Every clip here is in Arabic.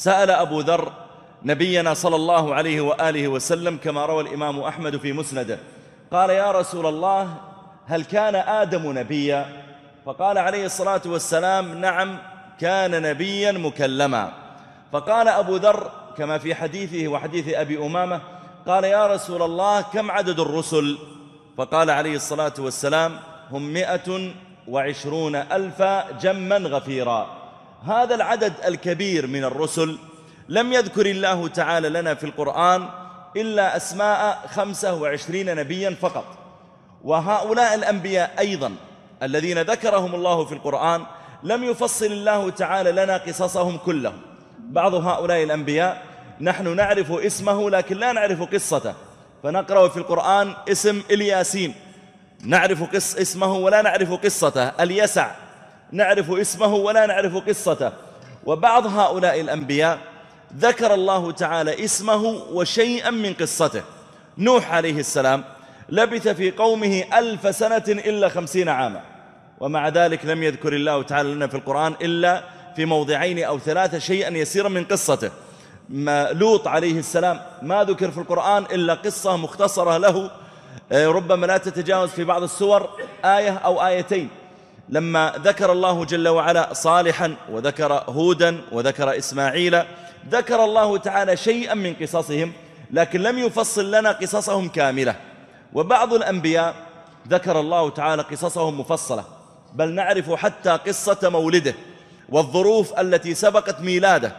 سأل أبو ذر نبينا صلى الله عليه وآله وسلم كما روى الإمام أحمد في مسنده قال يا رسول الله هل كان آدم نبيا فقال عليه الصلاة والسلام نعم كان نبيا مكلما فقال أبو ذر كما في حديثه وحديث أبي أمامة قال يا رسول الله كم عدد الرسل فقال عليه الصلاة والسلام هم مئة وعشرون ألفا جما غفيرا هذا العدد الكبير من الرسل لم يذكر الله تعالى لنا في القرآن إلا أسماء 25 نبيا فقط وهؤلاء الأنبياء أيضا الذين ذكرهم الله في القرآن لم يفصل الله تعالى لنا قصصهم كلهم بعض هؤلاء الأنبياء نحن نعرف اسمه لكن لا نعرف قصته فنقرأ في القرآن اسم الياسين نعرف قص اسمه ولا نعرف قصته اليسع نعرف اسمه ولا نعرف قصته وبعض هؤلاء الأنبياء ذكر الله تعالى اسمه وشيئا من قصته نوح عليه السلام لبث في قومه ألف سنة إلا خمسين عاما ومع ذلك لم يذكر الله تعالى لنا في القرآن إلا في موضعين أو ثلاثة شيئا يسيرا من قصته ما لوط عليه السلام ما ذكر في القرآن إلا قصة مختصرة له آه، ربما لا تتجاوز في بعض السور آية أو آيتين لما ذكر الله جل وعلا صالحا وذكر هودا وذكر إسماعيل ذكر الله تعالى شيئا من قصصهم لكن لم يفصل لنا قصصهم كاملة وبعض الأنبياء ذكر الله تعالى قصصهم مفصلة بل نعرف حتى قصة مولده والظروف التي سبقت ميلاده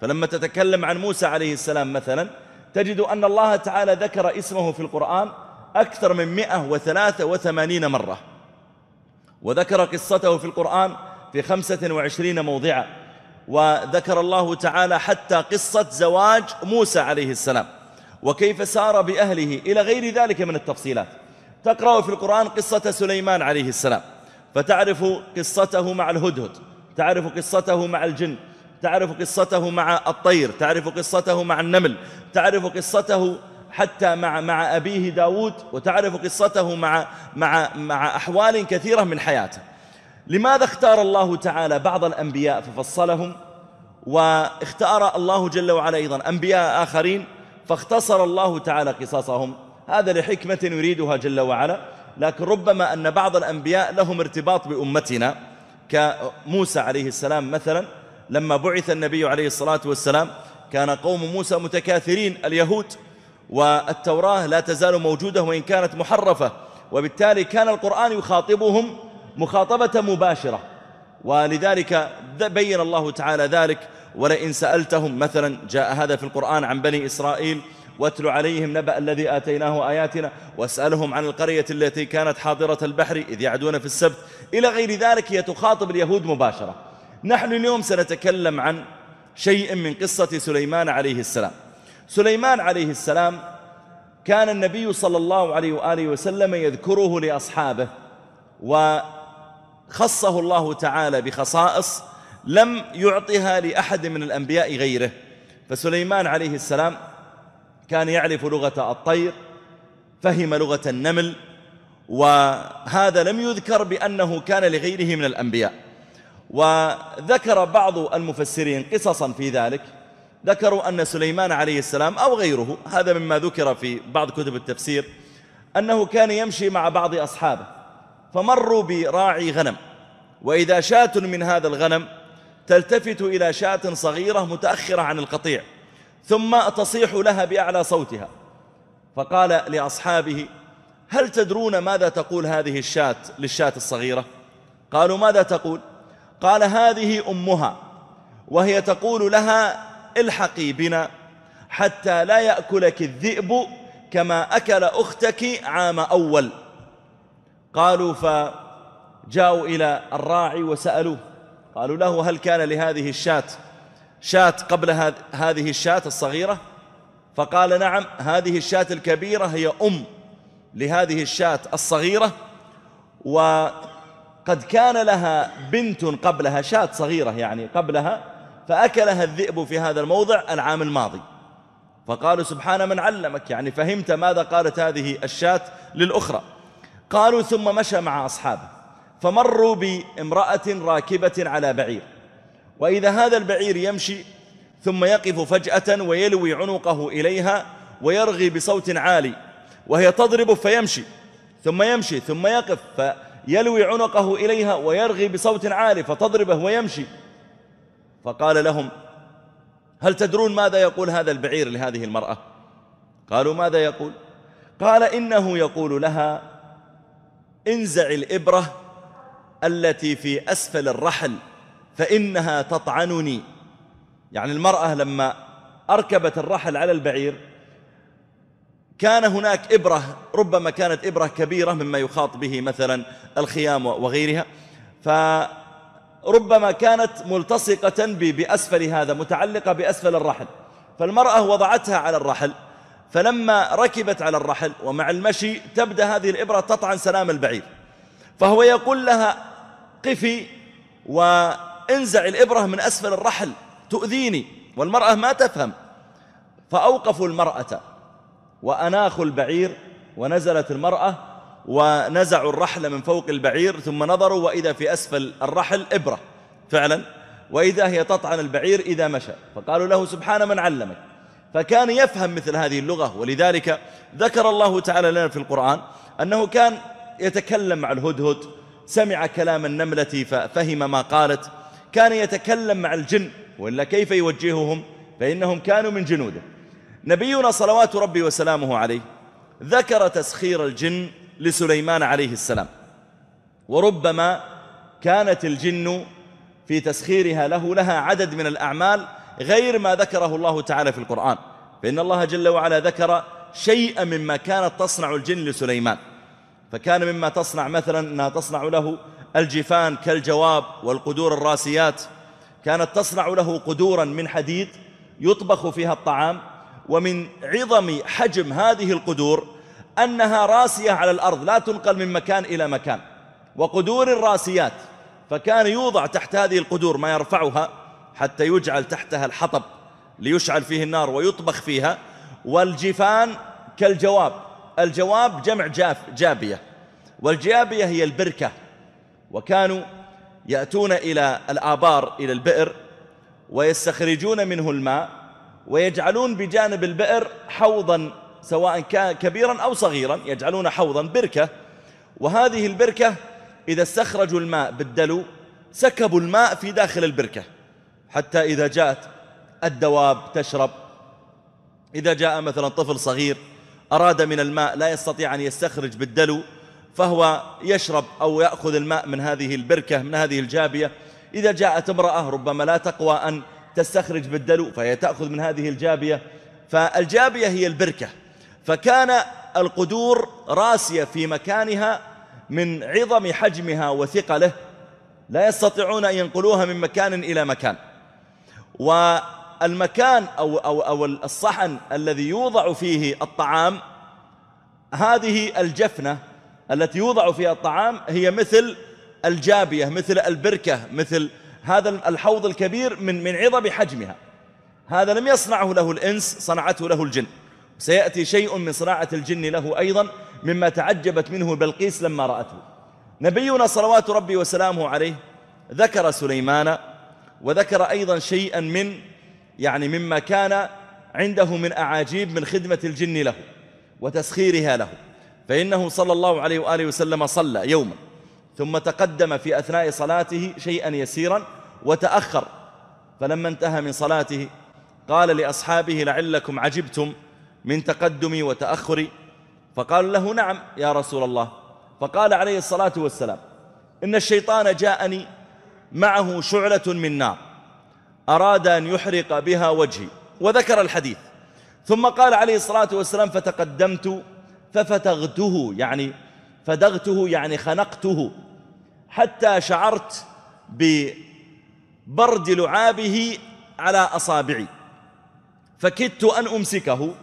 فلما تتكلم عن موسى عليه السلام مثلا تجد أن الله تعالى ذكر اسمه في القرآن أكثر من 183 مرة وذكر قصته في القرآن في خمسة وعشرين موضعا وذكر الله تعالى حتى قصة زواج موسى عليه السلام وكيف سار بأهله إلى غير ذلك من التفصيلات تقرأ في القرآن قصة سليمان عليه السلام فتعرف قصته مع الهدهد تعرف قصته مع الجن تعرف قصته مع الطير تعرف قصته مع النمل تعرف قصته حتى مع مع أبيه داود وتعرف قصته مع, مع, مع أحوال كثيرة من حياته لماذا اختار الله تعالى بعض الأنبياء ففصلهم واختار الله جل وعلا أيضا أنبياء آخرين فاختصر الله تعالى قصصهم هذا لحكمة يريدها جل وعلا لكن ربما أن بعض الأنبياء لهم ارتباط بأمتنا كموسى عليه السلام مثلا لما بعث النبي عليه الصلاة والسلام كان قوم موسى متكاثرين اليهود والتوراة لا تزال موجودة وإن كانت محرفة وبالتالي كان القرآن يخاطبهم مخاطبة مباشرة ولذلك بين الله تعالى ذلك ولئن سألتهم مثلا جاء هذا في القرآن عن بني إسرائيل واتل عليهم نبأ الذي آتيناه آياتنا واسألهم عن القرية التي كانت حاضرة البحر إذ يعدون في السبت إلى غير ذلك هي تخاطب اليهود مباشرة نحن اليوم سنتكلم عن شيء من قصة سليمان عليه السلام سليمان عليه السلام كان النبي صلى الله عليه وآله وسلم يذكره لأصحابه وخصه الله تعالى بخصائص لم يعطها لأحد من الأنبياء غيره فسليمان عليه السلام كان يعرف لغة الطير فهم لغة النمل وهذا لم يذكر بأنه كان لغيره من الأنبياء وذكر بعض المفسرين قصصا في ذلك ذكروا أن سليمان عليه السلام أو غيره هذا مما ذكر في بعض كتب التفسير أنه كان يمشي مع بعض أصحابه فمروا براعي غنم وإذا شاة من هذا الغنم تلتفت إلى شاة صغيرة متأخرة عن القطيع ثم تصيح لها بأعلى صوتها فقال لأصحابه هل تدرون ماذا تقول هذه الشاة للشاة الصغيرة قالوا ماذا تقول قال هذه أمها وهي تقول لها الحقي بنا حتى لا يأكلك الذئب كما أكل أختك عام أول قالوا فجاءوا إلى الراعي وسألوه قالوا له هل كان لهذه الشاة شاة قبل هذه الشاة الصغيرة فقال نعم هذه الشاة الكبيرة هي أم لهذه الشاة الصغيرة وقد كان لها بنت قبلها شاة صغيرة يعني قبلها فأكلها الذئب في هذا الموضع العام الماضي فقالوا سبحان من علمك يعني فهمت ماذا قالت هذه الشاة للأخرى قالوا ثم مشى مع أصحابه فمروا بامرأة راكبة على بعير وإذا هذا البعير يمشي ثم يقف فجأة ويلوي عنقه إليها ويرغي بصوت عالي وهي تضرب فيمشي ثم يمشي ثم يقف فيلوي عنقه إليها ويرغي بصوت عالي فتضربه ويمشي فقال لهم هل تدرون ماذا يقول هذا البعير لهذه المرأة قالوا ماذا يقول قال إنه يقول لها انزع الإبرة التي في أسفل الرحل فإنها تطعنني يعني المرأة لما أركبت الرحل على البعير كان هناك إبرة ربما كانت إبرة كبيرة مما يخاط به مثلا الخيام وغيرها فأخذت ربما كانت ملتصقة بأسفل هذا متعلقة بأسفل الرحل فالمرأة وضعتها على الرحل فلما ركبت على الرحل ومع المشي تبدأ هذه الإبرة تطعن سلام البعير فهو يقول لها قفي وانزع الإبرة من أسفل الرحل تؤذيني والمرأة ما تفهم فأوقفوا المرأة وأناخوا البعير ونزلت المرأة ونزعوا الرحل من فوق البعير ثم نظروا وإذا في أسفل الرحل إبرة فعلا وإذا هي تطعن البعير إذا مشى فقالوا له سبحان من علمك فكان يفهم مثل هذه اللغة ولذلك ذكر الله تعالى لنا في القرآن أنه كان يتكلم مع الهدهد سمع كلام النملة ففهم ما قالت كان يتكلم مع الجن وإلا كيف يوجههم فإنهم كانوا من جنوده نبينا صلوات ربي وسلامه عليه ذكر تسخير الجن لسليمان عليه السلام وربما كانت الجن في تسخيرها له لها عدد من الأعمال غير ما ذكره الله تعالى في القرآن فإن الله جل وعلا ذكر شيئا مما كانت تصنع الجن لسليمان فكان مما تصنع مثلا أنها تصنع له الجفان كالجواب والقدور الراسيات كانت تصنع له قدورا من حديد يطبخ فيها الطعام ومن عظم حجم هذه القدور أنها راسية على الأرض لا تنقل من مكان إلى مكان وقدور راسيات فكان يوضع تحت هذه القدور ما يرفعها حتى يجعل تحتها الحطب ليشعل فيه النار ويطبخ فيها والجفان كالجواب الجواب جمع جاف جابية والجابية هي البركة وكانوا يأتون إلى الآبار إلى البئر ويستخرجون منه الماء ويجعلون بجانب البئر حوضا سواء كان كبيرا أو صغيرا يجعلون حوضا بركة وهذه البركة إذا استخرجوا الماء بالدلو سكبوا الماء في داخل البركة حتى إذا جاءت الدواب تشرب إذا جاء مثلا طفل صغير أراد من الماء لا يستطيع أن يستخرج بالدلو فهو يشرب أو يأخذ الماء من هذه البركة من هذه الجابية إذا جاءت امرأة ربما لا تقوى أن تستخرج بالدلو فهي تأخذ من هذه الجابية فالجابية هي البركة فكان القدور راسية في مكانها من عظم حجمها وثقله لا يستطيعون أن ينقلوها من مكان إلى مكان والمكان أو, أو, أو الصحن الذي يوضع فيه الطعام هذه الجفنة التي يوضع فيها الطعام هي مثل الجابية مثل البركة مثل هذا الحوض الكبير من, من عظم حجمها هذا لم يصنعه له الإنس صنعته له الجن سيأتي شيء من صناعة الجن له أيضا مما تعجبت منه بلقيس لما رأته نبينا صلوات ربي وسلامه عليه ذكر سليمان وذكر أيضا شيئا من يعني مما كان عنده من أعاجيب من خدمة الجن له وتسخيرها له فإنه صلى الله عليه وآله وسلم صلى يوما ثم تقدم في أثناء صلاته شيئا يسيرا وتأخر فلما انتهى من صلاته قال لأصحابه لعلكم عجبتم من تقدمي وتأخري فقال له نعم يا رسول الله فقال عليه الصلاة والسلام إن الشيطان جاءني معه شعلة من نار أراد أن يحرق بها وجهي وذكر الحديث ثم قال عليه الصلاة والسلام فتقدمت ففتغته يعني فدغته يعني خنقته حتى شعرت ببرد لعابه على أصابعي فكدت أن أمسكه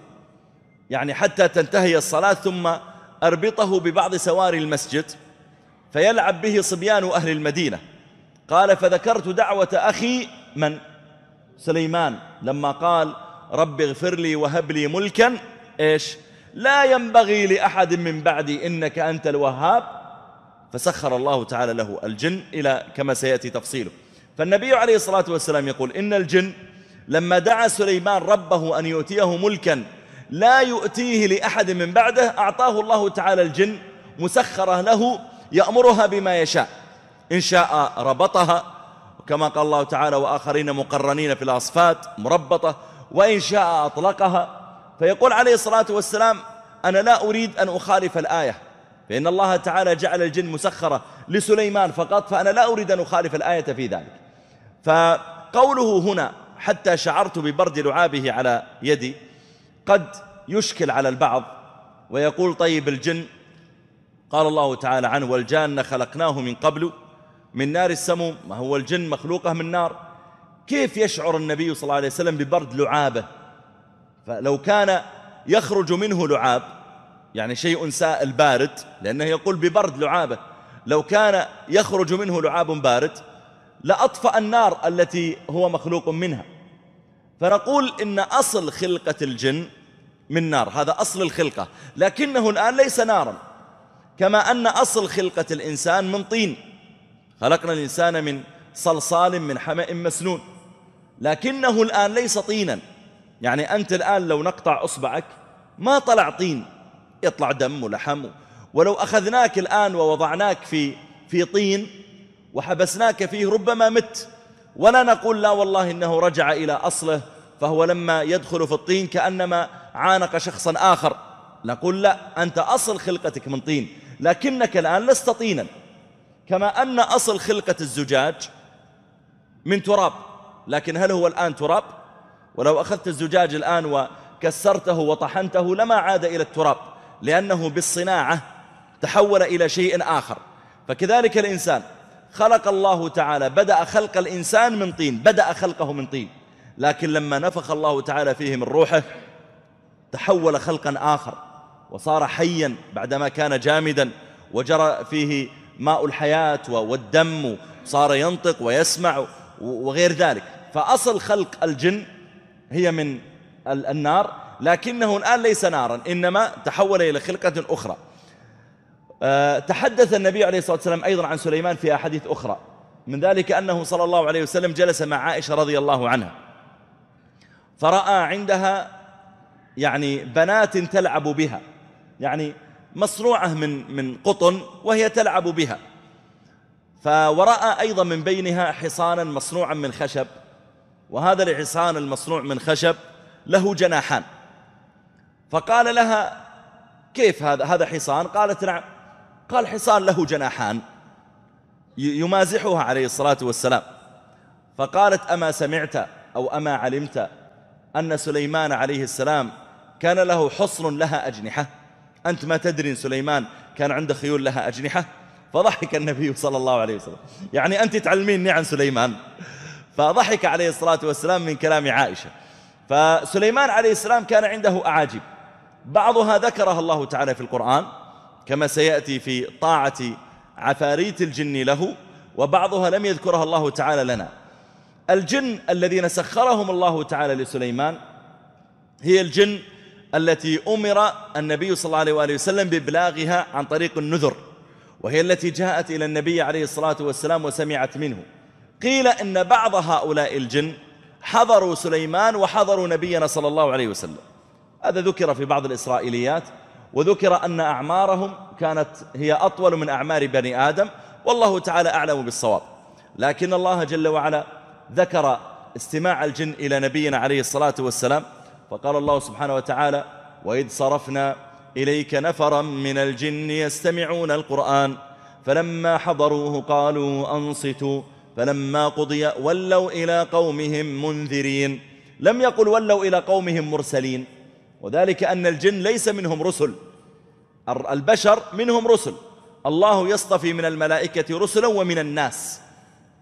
يعني حتى تنتهي الصلاة ثم أربطه ببعض سواري المسجد فيلعب به صبيان أهل المدينة قال فذكرت دعوة أخي من سليمان لما قال رب اغفر لي وهب لي ملكا إيش لا ينبغي لأحد من بعدي إنك أنت الوهاب فسخر الله تعالى له الجن إلى كما سيأتي تفصيله فالنبي عليه الصلاة والسلام يقول إن الجن لما دعا سليمان ربه أن يؤتيه ملكا لا يؤتيه لأحد من بعده أعطاه الله تعالى الجن مسخرة له يأمرها بما يشاء إن شاء ربطها كما قال الله تعالى وآخرين مقرنين في الأصفات مربطة وإن شاء أطلقها فيقول عليه الصلاة والسلام أنا لا أريد أن أخالف الآية فإن الله تعالى جعل الجن مسخرة لسليمان فقط فأنا لا أريد أن أخالف الآية في ذلك فقوله هنا حتى شعرت ببرد لعابه على يدي قد يشكل على البعض ويقول طيب الجن قال الله تعالى عنه والجان خلقناه من قبل من نار السموم ما هو الجن مخلوقه من نار كيف يشعر النبي صلى الله عليه وسلم ببرد لعابه فلو كان يخرج منه لعاب يعني شيء سائل بارد لأنه يقول ببرد لعابه لو كان يخرج منه لعاب بارد لأطفأ النار التي هو مخلوق منها فنقول إن أصل خلقة الجن من نار هذا أصل الخلقة لكنه الآن ليس نارا كما أن أصل خلقة الإنسان من طين خلقنا الإنسان من صلصال من حمأ مسنون لكنه الآن ليس طينا يعني أنت الآن لو نقطع أصبعك ما طلع طين يطلع دم ولحم ولو أخذناك الآن ووضعناك في في طين وحبسناك فيه ربما مت ولا نقول لا والله إنه رجع إلى أصله فهو لما يدخل في الطين كأنما عانق شخصا آخر نقول لا أنت أصل خلقتك من طين لكنك الآن لست طينا كما أن أصل خلقة الزجاج من تراب لكن هل هو الآن تراب ولو أخذت الزجاج الآن وكسرته وطحنته لما عاد إلى التراب لأنه بالصناعة تحول إلى شيء آخر فكذلك الإنسان خلق الله تعالى بدأ خلق الإنسان من طين بدأ خلقه من طين لكن لما نفخ الله تعالى فيه من روحه تحول خلقا آخر وصار حيا بعدما كان جامدا وجرى فيه ماء الحياة والدم صار ينطق ويسمع وغير ذلك فأصل خلق الجن هي من النار لكنه الآن ليس نارا إنما تحول إلى خلقة أخرى آه، تحدث النبي عليه الصلاة والسلام أيضا عن سليمان في أحاديث أخرى من ذلك أنه صلى الله عليه وسلم جلس مع عائشة رضي الله عنها فرأى عندها يعني بنات تلعب بها يعني مصروعة من من قطن وهي تلعب بها فورأى أيضا من بينها حصانا مصنوعا من خشب وهذا الحصان المصنوع من خشب له جناحان فقال لها كيف هذا هذا حصان قالت نعم قال حصان له جناحان يمازحها عليه الصلاة والسلام فقالت أما سمعت أو أما علمت أن سليمان عليه السلام كان له حصن لها أجنحة أنت ما تدري سليمان كان عنده خيول لها أجنحة فضحك النبي صلى الله عليه وسلم يعني أنت تعلميني عن سليمان فضحك عليه الصلاة والسلام من كلام عائشة فسليمان عليه السلام كان عنده أعاجب بعضها ذكرها الله تعالى في القرآن كما سيأتي في طاعة عفاريت الجن له وبعضها لم يذكرها الله تعالى لنا الجن الذين سخرهم الله تعالى لسليمان هي الجن التي أمر النبي صلى الله عليه وآله وسلم بإبلاغها عن طريق النذر وهي التي جاءت إلى النبي عليه الصلاة والسلام وسمعت منه قيل إن بعض هؤلاء الجن حضروا سليمان وحضروا نبينا صلى الله عليه وسلم هذا ذكر في بعض الإسرائيليات وذكر أن أعمارهم كانت هي أطول من أعمار بني آدم والله تعالى أعلم بالصواب لكن الله جل وعلا ذكر استماع الجن إلى نبينا عليه الصلاة والسلام فقال الله سبحانه وتعالى وإذ صرفنا إليك نفرا من الجن يستمعون القرآن فلما حضروه قالوا أنصتوا فلما قضي ولوا إلى قومهم منذرين لم يقل ولوا إلى قومهم مرسلين وذلك أن الجن ليس منهم رسل البشر منهم رسل الله يصطفي من الملائكة رسلا ومن الناس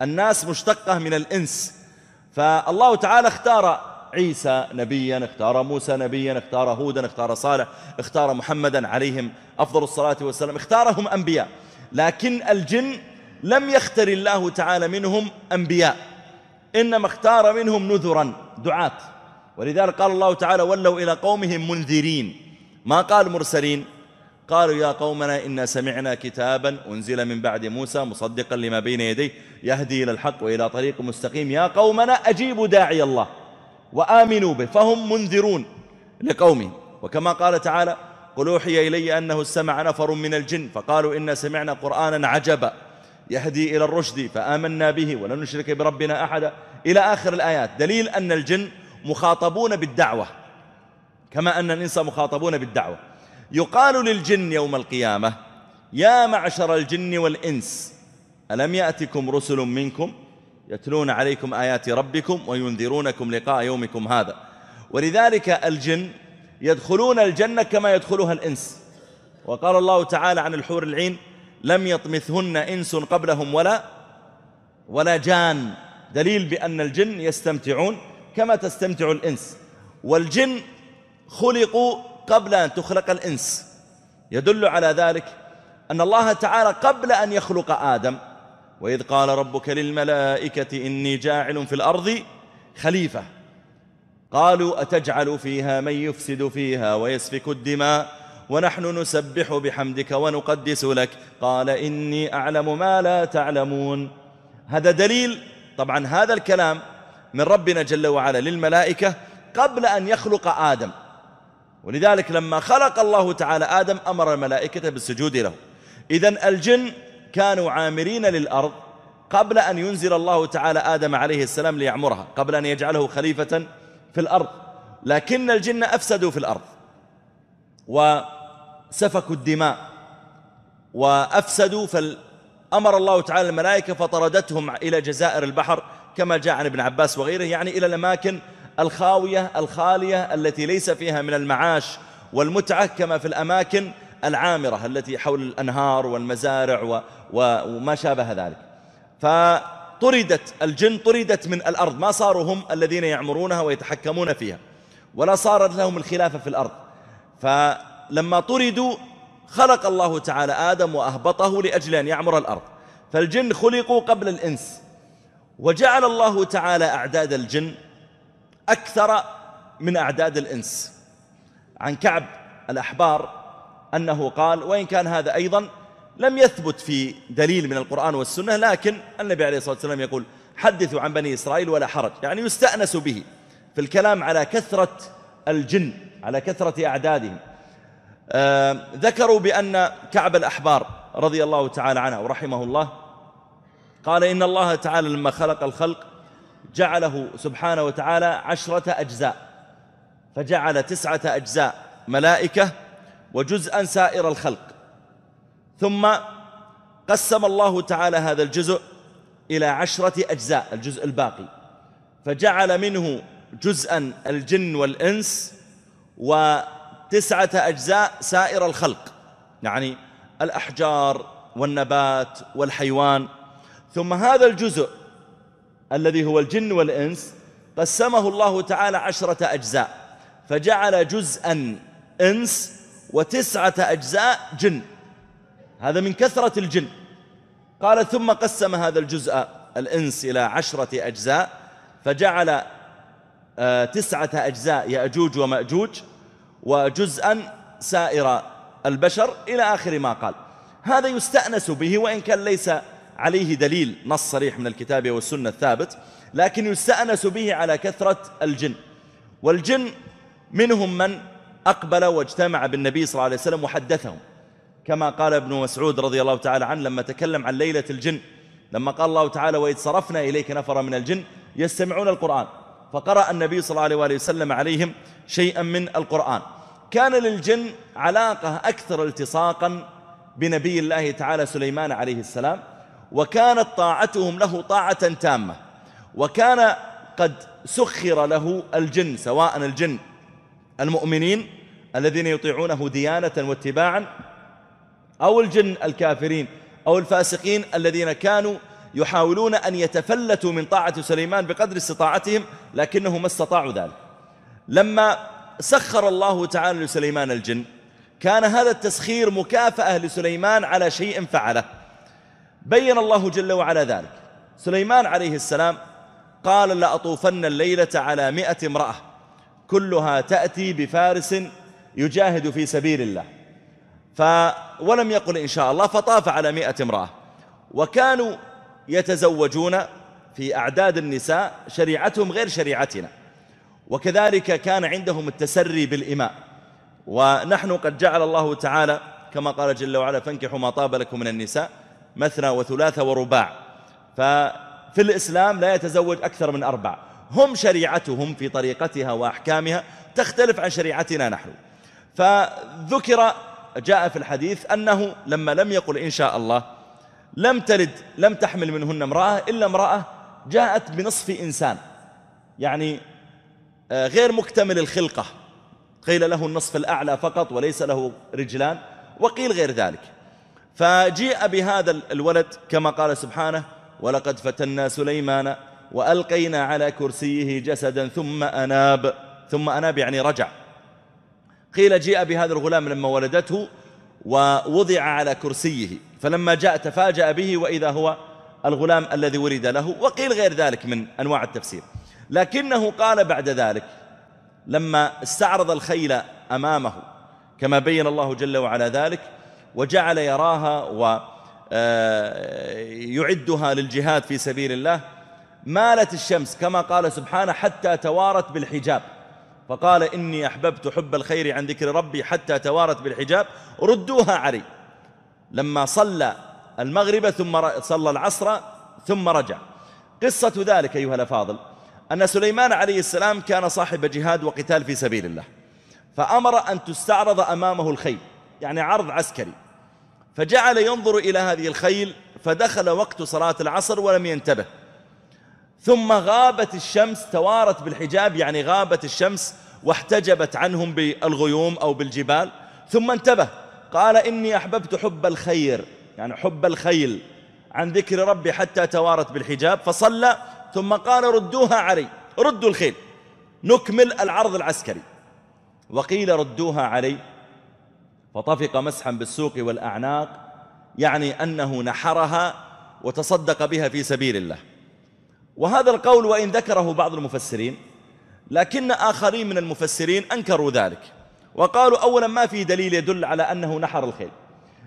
الناس مشتقة من الإنس فالله تعالى اختار عيسى نبيا اختار موسى نبيا اختار هودا اختار صالح اختار محمدا عليهم أفضل الصلاة والسلام اختارهم أنبياء لكن الجن لم يختر الله تعالى منهم أنبياء إنما اختار منهم نذرا دعاة ولذلك قال الله تعالى ولوا إلى قومهم منذرين ما قال مرسلين قالوا يا قومنا إنا سمعنا كتابا أنزل من بعد موسى مصدقا لما بين يديه يهدي إلى الحق وإلى طريق مستقيم يا قومنا أجيبوا داعي الله وآمنوا به فهم منذرون لقومه وكما قال تعالى قل أوحي إلي أنه استمع نفر من الجن فقالوا إنا سمعنا قرآنا عجبا يهدي إلى الرشد فآمنا به ولن نشرك بربنا أحدا إلى آخر الآيات دليل أن الجن مخاطبون بالدعوة كما أن الإنس مخاطبون بالدعوة يقال للجن يوم القيامة يا معشر الجن والإنس ألم يأتكم رسل منكم يتلون عليكم آيات ربكم وينذرونكم لقاء يومكم هذا ولذلك الجن يدخلون الجنة كما يدخلها الإنس وقال الله تعالى عن الحور العين لم يطمثهن إنس قبلهم ولا ولا جان دليل بأن الجن يستمتعون كما تستمتع الإنس والجن خلقوا قبل أن تخلق الإنس يدل على ذلك أن الله تعالى قبل أن يخلق آدم وإذ قال ربك للملائكة إني جاعل في الأرض خليفة قالوا أتجعل فيها من يفسد فيها ويسفك الدماء ونحن نسبح بحمدك ونقدس لك قال إني أعلم ما لا تعلمون هذا دليل طبعا هذا الكلام من ربنا جل وعلا للملائكة قبل أن يخلق آدم ولذلك لما خلق الله تعالى آدم أمر الملائكة بالسجود له إذا الجن كانوا عامرين للأرض قبل أن ينزل الله تعالى آدم عليه السلام ليعمرها قبل أن يجعله خليفة في الأرض لكن الجن أفسدوا في الأرض وسفكوا الدماء وأفسدوا فأمر الله تعالى الملائكة فطردتهم إلى جزائر البحر كما جاء عن ابن عباس وغيره يعني إلى الأماكن الخاوية الخالية التي ليس فيها من المعاش والمتعة كما في الأماكن العامرة التي حول الأنهار والمزارع وما شابه ذلك فطردت الجن طردت من الأرض ما صاروا هم الذين يعمرونها ويتحكمون فيها ولا صارت لهم الخلافة في الأرض فلما طردوا خلق الله تعالى آدم وأهبطه لأجل أن يعمر الأرض فالجن خلقوا قبل الإنس وجعل الله تعالى أعداد الجن أكثر من أعداد الإنس عن كعب الأحبار أنه قال وإن كان هذا أيضا لم يثبت في دليل من القرآن والسنة لكن النبي عليه الصلاة والسلام يقول حدثوا عن بني إسرائيل ولا حرج يعني يستأنس به في الكلام على كثرة الجن على كثرة أعدادهم آه ذكروا بأن كعب الأحبار رضي الله تعالى عنه ورحمه الله قال إن الله تعالى لما خلق الخلق جعله سبحانه وتعالى عشرة أجزاء فجعل تسعة أجزاء ملائكة وجزءا سائر الخلق ثم قسم الله تعالى هذا الجزء إلى عشرة أجزاء الجزء الباقي فجعل منه جزءا الجن والإنس وتسعة أجزاء سائر الخلق يعني الأحجار والنبات والحيوان ثم هذا الجزء الذي هو الجن والإنس قسمه الله تعالى عشرة أجزاء فجعل جزءا إنس وتسعة أجزاء جن هذا من كثرة الجن قال ثم قسم هذا الجزء الإنس إلى عشرة أجزاء فجعل آه، تسعة أجزاء يأجوج ومأجوج وجزءا سائر البشر إلى آخر ما قال هذا يستأنس به وإن كان ليس عليه دليل نص صريح من الكتاب والسنة الثابت لكن يستأنس به على كثرة الجن والجن منهم من أقبل واجتمع بالنبي صلى الله عليه وسلم وحدثهم كما قال ابن مسعود رضي الله تعالى عنه لما تكلم عن ليلة الجن لما قال الله تعالى وإذ صرفنا إليك نفر من الجن يستمعون القرآن فقرأ النبي صلى الله عليه وسلم عليهم شيئا من القرآن كان للجن علاقة أكثر التصاقا بنبي الله تعالى سليمان عليه السلام وكانت طاعتهم له طاعة تامة وكان قد سخر له الجن سواء الجن المؤمنين الذين يطيعونه ديانة واتباعا أو الجن الكافرين أو الفاسقين الذين كانوا يحاولون أن يتفلتوا من طاعة سليمان بقدر استطاعتهم لكنه ما استطاعوا ذلك لما سخر الله تعالى لسليمان الجن كان هذا التسخير مكافأة لسليمان على شيء فعله بين الله جل وعلا ذلك سليمان عليه السلام قال لأطوفن الليلة على مئة امرأة كلها تأتي بفارس يجاهد في سبيل الله ف ولم يقل إن شاء الله فطاف على مئة امرأة وكانوا يتزوجون في أعداد النساء شريعتهم غير شريعتنا وكذلك كان عندهم التسري بالإماء ونحن قد جعل الله تعالى كما قال جل وعلا فانكحوا ما طاب لكم من النساء مثنى وثلاثة ورباع ففي الإسلام لا يتزوج أكثر من أربع هم شريعتهم في طريقتها وأحكامها تختلف عن شريعتنا نحن فذكر جاء في الحديث أنه لما لم يقل إن شاء الله لم تلد لم تحمل منهن امرأة إلا امرأة جاءت بنصف إنسان يعني آه، غير مكتمل الخلقة قيل له النصف الأعلى فقط وليس له رجلان وقيل غير ذلك فجيء بهذا الولد كما قال سبحانه ولقد فتنا سليمان وألقينا على كرسيه جسدا ثم أناب ثم أناب يعني رجع قيل جيء بهذا الغلام لما ولدته ووضع على كرسيه فلما جاء تفاجأ به وإذا هو الغلام الذي ولد له وقيل غير ذلك من أنواع التفسير لكنه قال بعد ذلك لما استعرض الخيل أمامه كما بين الله جل وعلا ذلك وجعل يراها ويعدها آه، للجهاد في سبيل الله مالت الشمس كما قال سبحانه حتى توارت بالحجاب فقال إني أحببت حب الخير عن ذكر ربي حتى توارت بالحجاب ردوها علي لما صلى المغرب ثم صلى العصر ثم رجع قصة ذلك أيها الأفاضل أن سليمان عليه السلام كان صاحب جهاد وقتال في سبيل الله فأمر أن تستعرض أمامه الخيل يعني عرض عسكري فجعل ينظر إلى هذه الخيل فدخل وقت صلاة العصر ولم ينتبه ثم غابت الشمس توارت بالحجاب يعني غابت الشمس واحتجبت عنهم بالغيوم أو بالجبال ثم انتبه قال إني أحببت حب الخير يعني حب الخيل عن ذكر ربي حتى توارت بالحجاب فصلى ثم قال ردوها علي ردوا الخيل نكمل العرض العسكري وقيل ردوها علي فطفق مسحا بالسوق والأعناق يعني أنه نحرها وتصدق بها في سبيل الله وهذا القول وإن ذكره بعض المفسرين لكن آخرين من المفسرين أنكروا ذلك وقالوا أولا ما في دليل يدل على أنه نحر الخيل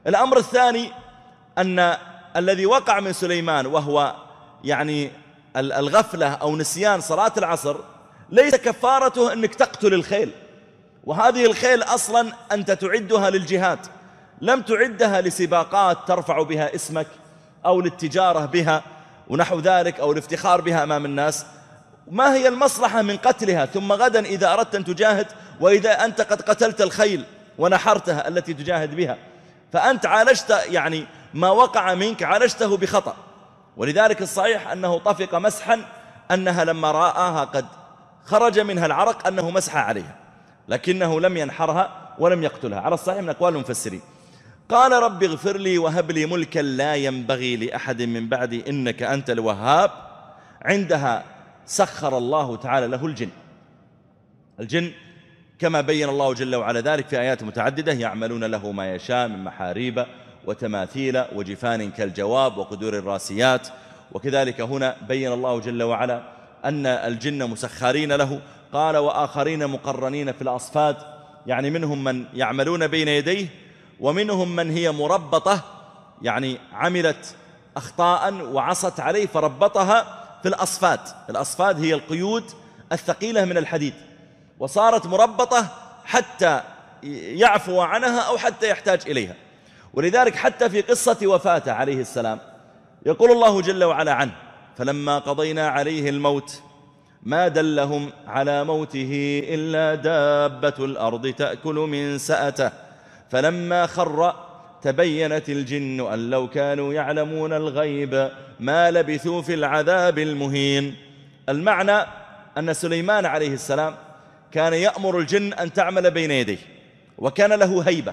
الأمر الثاني أن الذي وقع من سليمان وهو يعني الغفلة أو نسيان صلاة العصر ليس كفارته أنك تقتل الخيل وهذه الخيل أصلا أنت تعدها للجهاد لم تعدها لسباقات ترفع بها اسمك أو للتجارة بها ونحو ذلك أو الافتخار بها أمام الناس ما هي المصلحة من قتلها ثم غدا إذا أردت أن تجاهد وإذا أنت قد قتلت الخيل ونحرتها التي تجاهد بها فأنت عالجت يعني ما وقع منك عالجته بخطأ ولذلك الصحيح أنه طفق مسحا أنها لما رآها قد خرج منها العرق أنه مسح عليها لكنه لم ينحرها ولم يقتلها على الصحيح من أقوال المفسرين قال رب اغفر لي وهب لي ملكا لا ينبغي لأحد من بعدي إنك أنت الوهاب عندها سخر الله تعالى له الجن الجن كما بين الله جل وعلا ذلك في آيات متعددة يعملون له ما يشاء من محاريب وتماثيل وجفان كالجواب وقدور الراسيات وكذلك هنا بين الله جل وعلا أن الجن مسخرين له قال وآخرين مقرنين في الأصفاد يعني منهم من يعملون بين يديه ومنهم من هي مربطة يعني عملت أخطاء وعصت عليه فربطها في الأصفاد الأصفاد هي القيود الثقيلة من الحديد وصارت مربطة حتى يعفو عنها أو حتى يحتاج إليها ولذلك حتى في قصة وفاته عليه السلام يقول الله جل وعلا عنه فلما قضينا عليه الموت ما دلهم على موته إلا دابة الأرض تأكل من سأته فلما خر تبينت الجن أن لو كانوا يعلمون الغيب ما لبثوا في العذاب المهين المعنى أن سليمان عليه السلام كان يأمر الجن أن تعمل بين يديه وكان له هيبة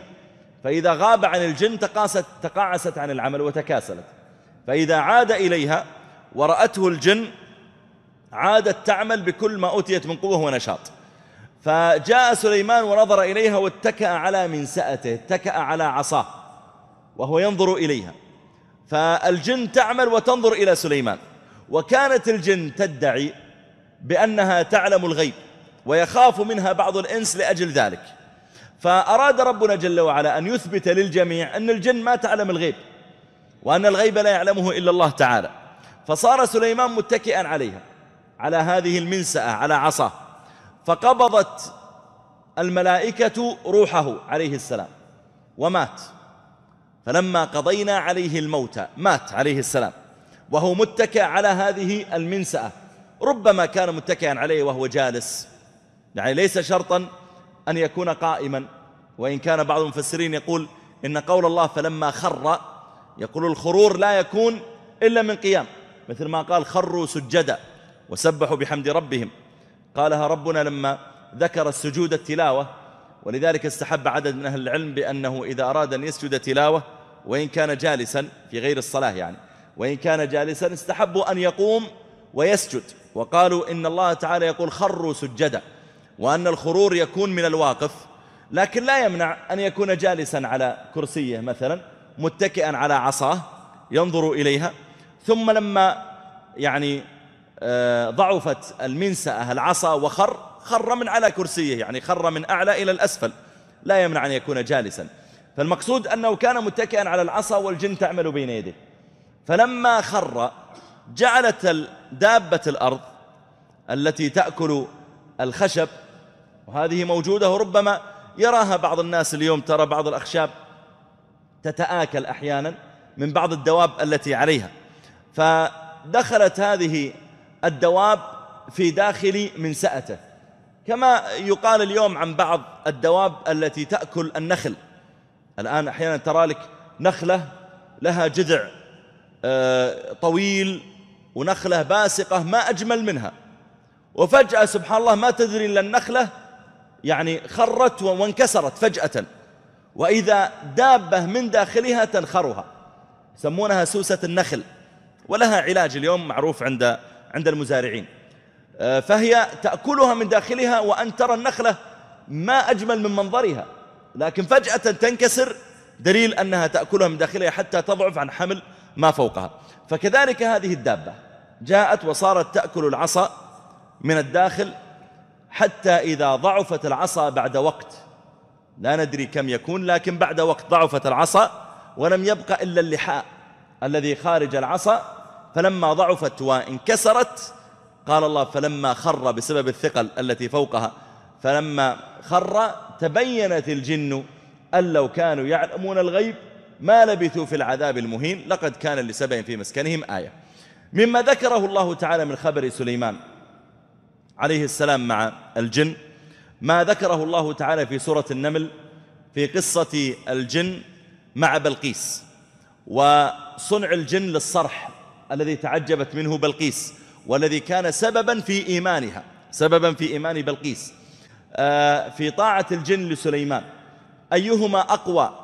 فإذا غاب عن الجن تقاست, تقاعست عن العمل وتكاسلت فإذا عاد إليها ورأته الجن عادت تعمل بكل ما أوتيت من قوة ونشاط فجاء سليمان ونظر إليها واتكأ على منسأته اتكأ على عصاه وهو ينظر إليها فالجن تعمل وتنظر إلى سليمان وكانت الجن تدعي بأنها تعلم الغيب ويخاف منها بعض الإنس لأجل ذلك فأراد ربنا جل وعلا أن يثبت للجميع أن الجن ما تعلم الغيب وأن الغيب لا يعلمه إلا الله تعالى فصار سليمان متكئا عليها على هذه المنسأة على عصا فقبضت الملائكة روحه عليه السلام ومات فلما قضينا عليه الموت مات عليه السلام وهو متكئ على هذه المنسأة ربما كان متكئا عليه وهو جالس يعني ليس شرطا أن يكون قائما وإن كان بعض المفسرين يقول إن قول الله فلما خر يقول الخرور لا يكون إلا من قيام مثل ما قال خروا سجدا وسبحوا بحمد ربهم قالها ربنا لما ذكر السجود التلاوة ولذلك استحب عدد من أهل العلم بأنه إذا أراد أن يسجد تلاوة وإن كان جالسا في غير الصلاة يعني وإن كان جالسا استحبوا أن يقوم ويسجد وقالوا إن الله تعالى يقول خروا سجدا وأن الخرور يكون من الواقف لكن لا يمنع أن يكون جالسا على كرسيه مثلا متكئا على عصاه ينظر إليها ثم لما يعني آه، ضعفت المنسأة العصا وخر خر من على كرسيه يعني خر من أعلى إلى الأسفل لا يمنع أن يكون جالسا فالمقصود أنه كان متكئا على العصا والجن تعمل بين يديه فلما خر جعلت دابة الأرض التي تأكل الخشب وهذه موجودة ربما يراها بعض الناس اليوم ترى بعض الأخشاب تتآكل أحيانا من بعض الدواب التي عليها فدخلت هذه الدواب في داخل منسأته كما يقال اليوم عن بعض الدواب التي تأكل النخل الآن أحيانا ترى لك نخلة لها جذع آه، طويل ونخلة باسقة ما أجمل منها وفجأة سبحان الله ما تدري إلا النخلة يعني خرت وانكسرت فجأة وإذا دابة من داخلها تنخرها يسمونها سوسة النخل ولها علاج اليوم معروف عند عند المزارعين آه، فهي تأكلها من داخلها وأن ترى النخلة ما أجمل من منظرها لكن فجأة تنكسر دليل أنها تأكلها من داخلها حتى تضعف عن حمل ما فوقها فكذلك هذه الدابة جاءت وصارت تأكل العصا من الداخل حتى إذا ضعفت العصا بعد وقت لا ندري كم يكون لكن بعد وقت ضعفت العصا ولم يبقى إلا اللحاء الذي خارج العصا فلما ضعفت وانكسرت قال الله فلما خر بسبب الثقل التي فوقها فلما خر تبينت الجن أن لو كانوا يعلمون الغيب ما لبثوا في العذاب المهين لقد كان لسبع في مسكنهم آية مما ذكره الله تعالى من خبر سليمان عليه السلام مع الجن ما ذكره الله تعالى في سورة النمل في قصة الجن مع بلقيس وصنع الجن للصرح الذي تعجبت منه بلقيس والذي كان سببا في إيمانها سببا في إيمان بلقيس آه، في طاعة الجن لسليمان أيهما أقوى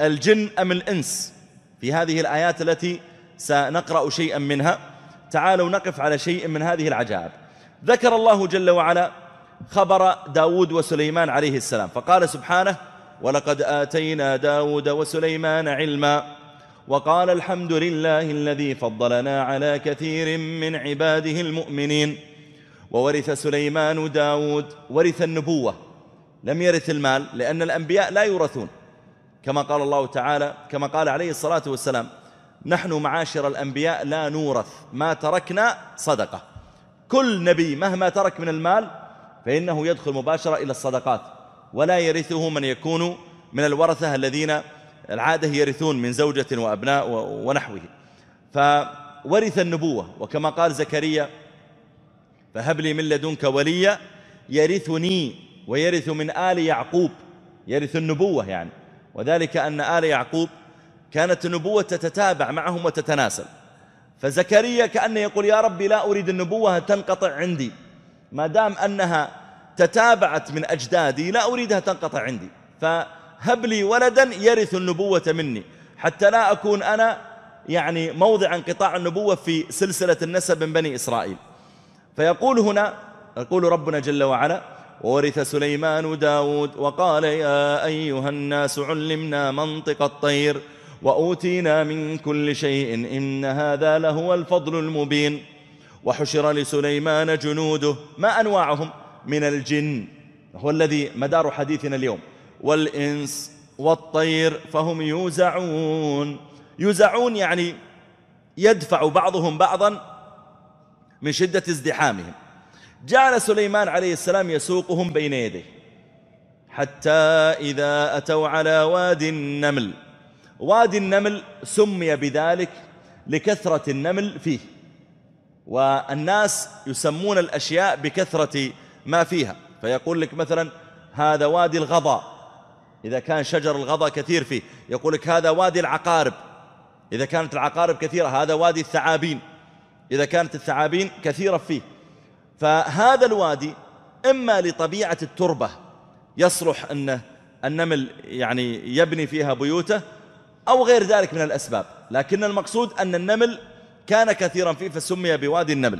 الجن أم الإنس في هذه الآيات التي سنقرأ شيئا منها تعالوا نقف على شيء من هذه العجائب ذكر الله جل وعلا خبر داود وسليمان عليه السلام فقال سبحانه ولقد آتينا داود وسليمان علما وقال الحمد لله الذي فضلنا على كثير من عباده المؤمنين وورث سليمان داود ورث النبوة لم يرث المال لأن الأنبياء لا يورثون كما قال الله تعالى كما قال عليه الصلاة والسلام نحن معاشر الأنبياء لا نورث ما تركنا صدقة كل نبي مهما ترك من المال فإنه يدخل مباشرة إلى الصدقات ولا يرثه من يكون من الورثة الذين العادة يرثون من زوجة وأبناء ونحوه فورث النبوة وكما قال زكريا فهب لي من لدنك وليا يرثني ويرث من آل يعقوب يرث النبوة يعني وذلك أن آل يعقوب كانت النبوة تتتابع معهم وتتناسل فزكريا كأنه يقول يا ربي لا أريد النبوة تنقطع عندي ما دام أنها تتابعت من أجدادي لا أريدها تنقطع عندي ف. هب لي ولدا يرث النبوة مني حتى لا أكون أنا يعني موضع انقطاع النبوة في سلسلة النسب من بني إسرائيل فيقول هنا يقول ربنا جل وعلا وورث سليمان داود وقال يا أيها الناس علمنا منطق الطير وأوتينا من كل شيء إن هذا لهو الفضل المبين وحشر لسليمان جنوده ما أنواعهم من الجن هو الذي مدار حديثنا اليوم والإنس والطير فهم يوزعون يوزعون يعني يدفع بعضهم بعضا من شدة ازدحامهم جعل سليمان عليه السلام يسوقهم بين يديه حتى إذا أتوا على وادي النمل وادي النمل سمي بذلك لكثرة النمل فيه والناس يسمون الأشياء بكثرة ما فيها فيقول لك مثلا هذا وادي الغضاء إذا كان شجر الغضا كثير فيه يقول لك هذا وادي العقارب إذا كانت العقارب كثيرة هذا وادي الثعابين إذا كانت الثعابين كثيرة فيه فهذا الوادي إما لطبيعة التربة يصلح أن النمل يعني يبني فيها بيوته أو غير ذلك من الأسباب لكن المقصود أن النمل كان كثيرا فيه فسمي بوادي النمل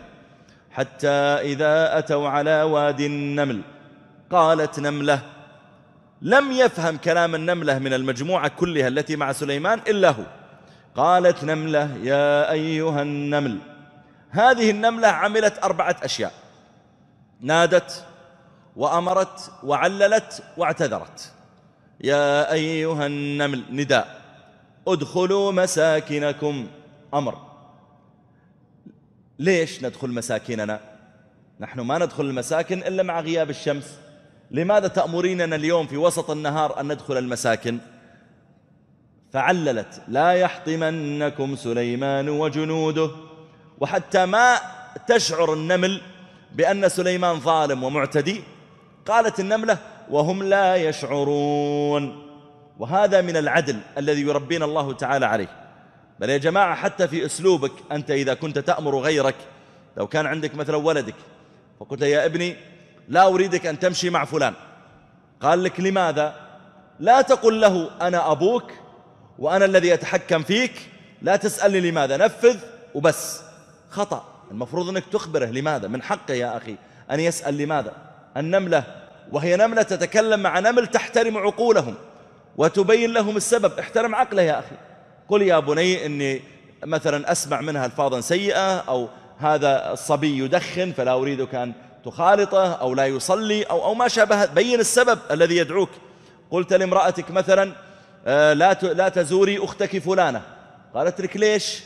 حتى إذا أتوا على وادي النمل قالت نمله لم يفهم كلام النملة من المجموعة كلها التي مع سليمان إلا هو قالت نملة يا أيها النمل هذه النملة عملت أربعة أشياء نادت وأمرت وعللت واعتذرت يا أيها النمل نداء ادخلوا مساكنكم أمر ليش ندخل مساكننا نحن ما ندخل المساكن إلا مع غياب الشمس لماذا تأمريننا اليوم في وسط النهار أن ندخل المساكن فعللت لا يحطمنكم سليمان وجنوده وحتى ما تشعر النمل بأن سليمان ظالم ومعتدي قالت النملة وهم لا يشعرون وهذا من العدل الذي يربينا الله تعالى عليه بل يا جماعة حتى في أسلوبك أنت إذا كنت تأمر غيرك لو كان عندك مثلا ولدك فقلت يا ابني لا أريدك أن تمشي مع فلان قال لك لماذا لا تقل له أنا أبوك وأنا الذي أتحكم فيك لا تسألني لماذا نفذ وبس خطأ المفروض أنك تخبره لماذا من حقه يا أخي أن يسأل لماذا النملة وهي نملة تتكلم مع نمل تحترم عقولهم وتبين لهم السبب احترم عقله يا أخي قل يا بني إني مثلا أسمع منها الفاظا سيئة أو هذا الصبي يدخن فلا أريدك أن تخالطه أو لا يصلي أو, أو ما شابه بين السبب الذي يدعوك قلت لامرأتك مثلا آه، لا لا تزوري أختك فلانة قالت لك ليش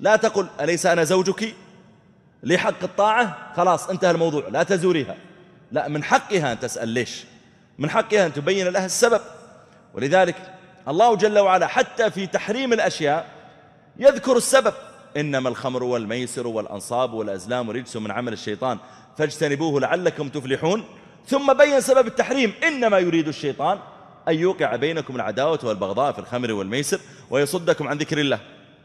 لا تقل أليس أنا زوجك لي حق الطاعة خلاص انتهى الموضوع لا تزوريها لا من حقها أن تسأل ليش من حقها أن تبين لها السبب ولذلك الله جل وعلا حتى في تحريم الأشياء يذكر السبب إنما الخمر والميسر والأنصاب والأزلام رجس من عمل الشيطان فاجتنبوه لعلكم تفلحون ثم بين سبب التحريم إنما يريد الشيطان أن يوقع بينكم العداوة والبغضاء في الخمر والميسر ويصدكم عن ذكر الله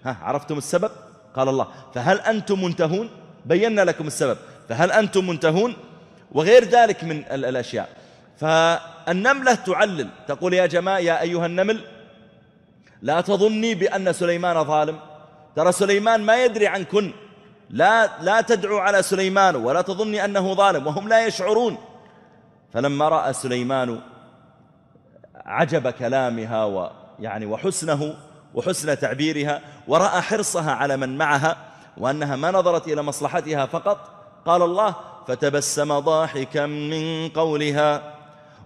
ها عرفتم السبب؟ قال الله فهل أنتم منتهون؟ بينا لكم السبب فهل أنتم منتهون؟ وغير ذلك من الأشياء فالنملة تعلل تقول يا جماعة يا أيها النمل لا تظني بأن سليمان ظالم ترى سليمان ما يدري عنكن لا, لا تدعو على سليمان ولا تظني أنه ظالم وهم لا يشعرون فلما رأى سليمان عجب كلامها ويعني وحسنه وحسن تعبيرها ورأى حرصها على من معها وأنها ما نظرت إلى مصلحتها فقط قال الله فتبسم ضاحكا من قولها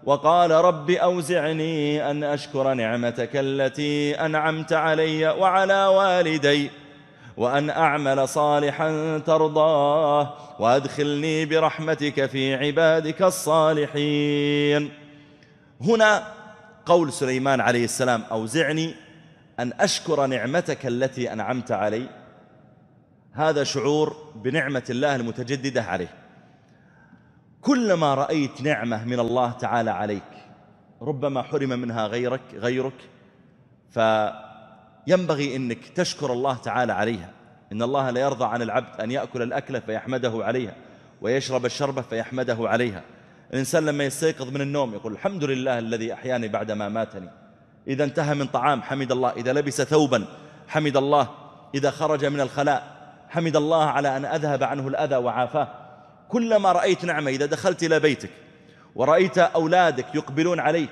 وقال رب أوزعني أن أشكر نعمتك التي أنعمت علي وعلى والدي وأن أعمل صالحا ترضاه وأدخلني برحمتك في عبادك الصالحين هنا قول سليمان عليه السلام أوزعني أن أشكر نعمتك التي أنعمت علي هذا شعور بنعمة الله المتجددة عليه كلما رأيت نعمة من الله تعالى عليك ربما حرم منها غيرك غيرك فينبغي أنك تشكر الله تعالى عليها إن الله لا يرضى عن العبد أن يأكل الأكلة فيحمده عليها ويشرب الشربة فيحمده عليها الإنسان لما يستيقظ من النوم يقول الحمد لله الذي أحياني بعدما ماتني إذا انتهى من طعام حمد الله إذا لبس ثوبا حمد الله إذا خرج من الخلاء حمد الله على أن أذهب عنه الأذى وعافاه كلما رأيت نعمة إذا دخلت إلى بيتك ورأيت أولادك يقبلون عليك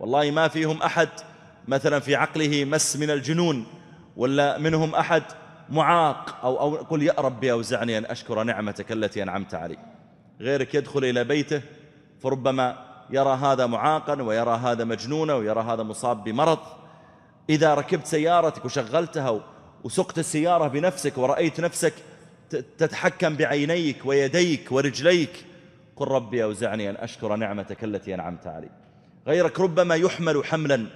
والله ما فيهم أحد مثلا في عقله مس من الجنون ولا منهم أحد معاق أو, أو قل يا ربي أوزعني أن أشكر نعمتك التي أنعمت علي غيرك يدخل إلى بيته فربما يرى هذا معاقا ويرى هذا مجنونا ويرى هذا مصاب بمرض إذا ركبت سيارتك وشغلتها وسقت السيارة بنفسك ورأيت نفسك تتحكم بعينيك ويديك ورجليك قل ربي أوزعني أن أشكر نعمتك التي أنعمت علي غيرك ربما يحمل حملا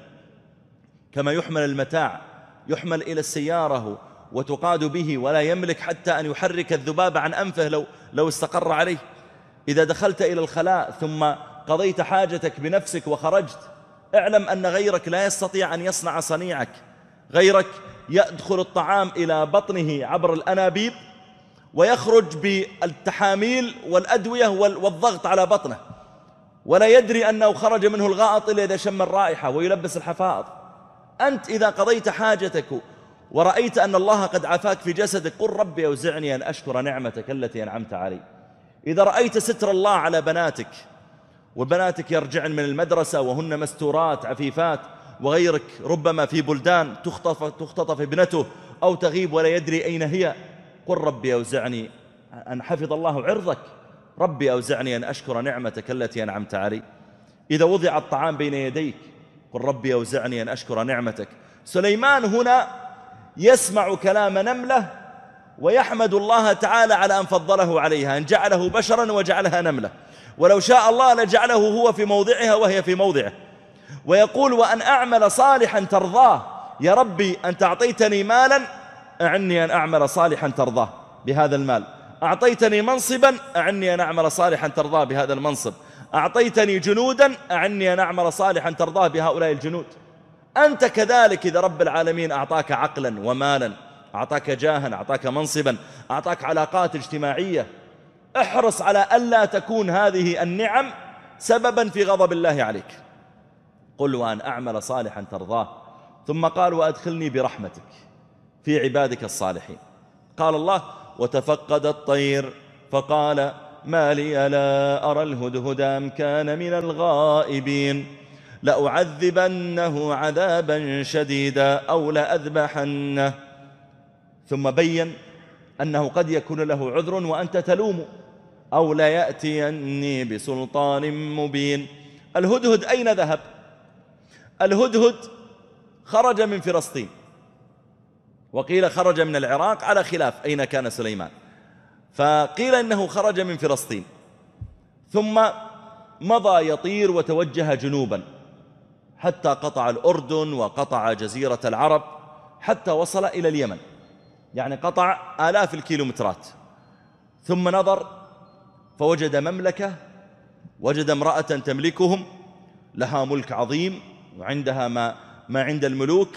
كما يحمل المتاع يحمل إلى السيارة وتقاد به ولا يملك حتى أن يحرك الذباب عن أنفه لو, لو استقر عليه إذا دخلت إلى الخلاء ثم قضيت حاجتك بنفسك وخرجت اعلم أن غيرك لا يستطيع أن يصنع صنيعك غيرك يدخل الطعام إلى بطنه عبر الأنابيب ويخرج بالتحاميل والأدوية والضغط على بطنه ولا يدري أنه خرج منه الغائط إلا إذا شم الرائحة ويلبس الحفاظ أنت إذا قضيت حاجتك ورأيت أن الله قد عافاك في جسدك قل ربي أوزعني أن أشكر نعمتك التي أنعمت علي إذا رأيت ستر الله على بناتك وبناتك يرجعن من المدرسة وهن مستورات عفيفات وغيرك ربما في بلدان تختطف, تختطف ابنته أو تغيب ولا يدري أين هي قل ربي أوزعني أن حفظ الله عرضك ربي أوزعني أن أشكر نعمتك التي أنعمت علي إذا وضع الطعام بين يديك قل ربي أوزعني أن أشكر نعمتك سليمان هنا يسمع كلام نملة ويحمد الله تعالى على أن فضله عليها أن جعله بشرا وجعلها نملة ولو شاء الله لجعله هو في موضعها وهي في موضعه ويقول وأن أعمل صالحا ترضاه يا ربي أنت أعطيتني مالا أعني أن أعمل صالحا ترضاه بهذا المال أعطيتني منصبا أعني أن أعمل صالحا ترضاه بهذا المنصب أعطيتني جنودا أعني أن أعمل صالحا ترضاه بهؤلاء الجنود أنت كذلك إذا رب العالمين أعطاك عقلا ومالا أعطاك جاها أعطاك منصبا أعطاك علاقات اجتماعية احرص على ألا تكون هذه النعم سببا في غضب الله عليك قل وأن أعمل صالحا ترضاه ثم قال وأدخلني برحمتك في عبادك الصالحين قال الله وتفقد الطير فقال ما لي لا أرى الهدهد أم كان من الغائبين لأعذبنه عذابا شديدا أو لأذبحنه ثم بين أنه قد يكون له عذر وأنت تلوم أو لا يأتيني بسلطان مبين الهدهد أين ذهب الهدهد خرج من فلسطين وقيل خرج من العراق على خلاف أين كان سليمان فقيل أنه خرج من فلسطين ثم مضى يطير وتوجه جنوبا حتى قطع الأردن وقطع جزيرة العرب حتى وصل إلى اليمن يعني قطع آلاف الكيلومترات ثم نظر فوجد مملكة وجد امرأة تملكهم لها ملك عظيم وعندها ما, ما عند الملوك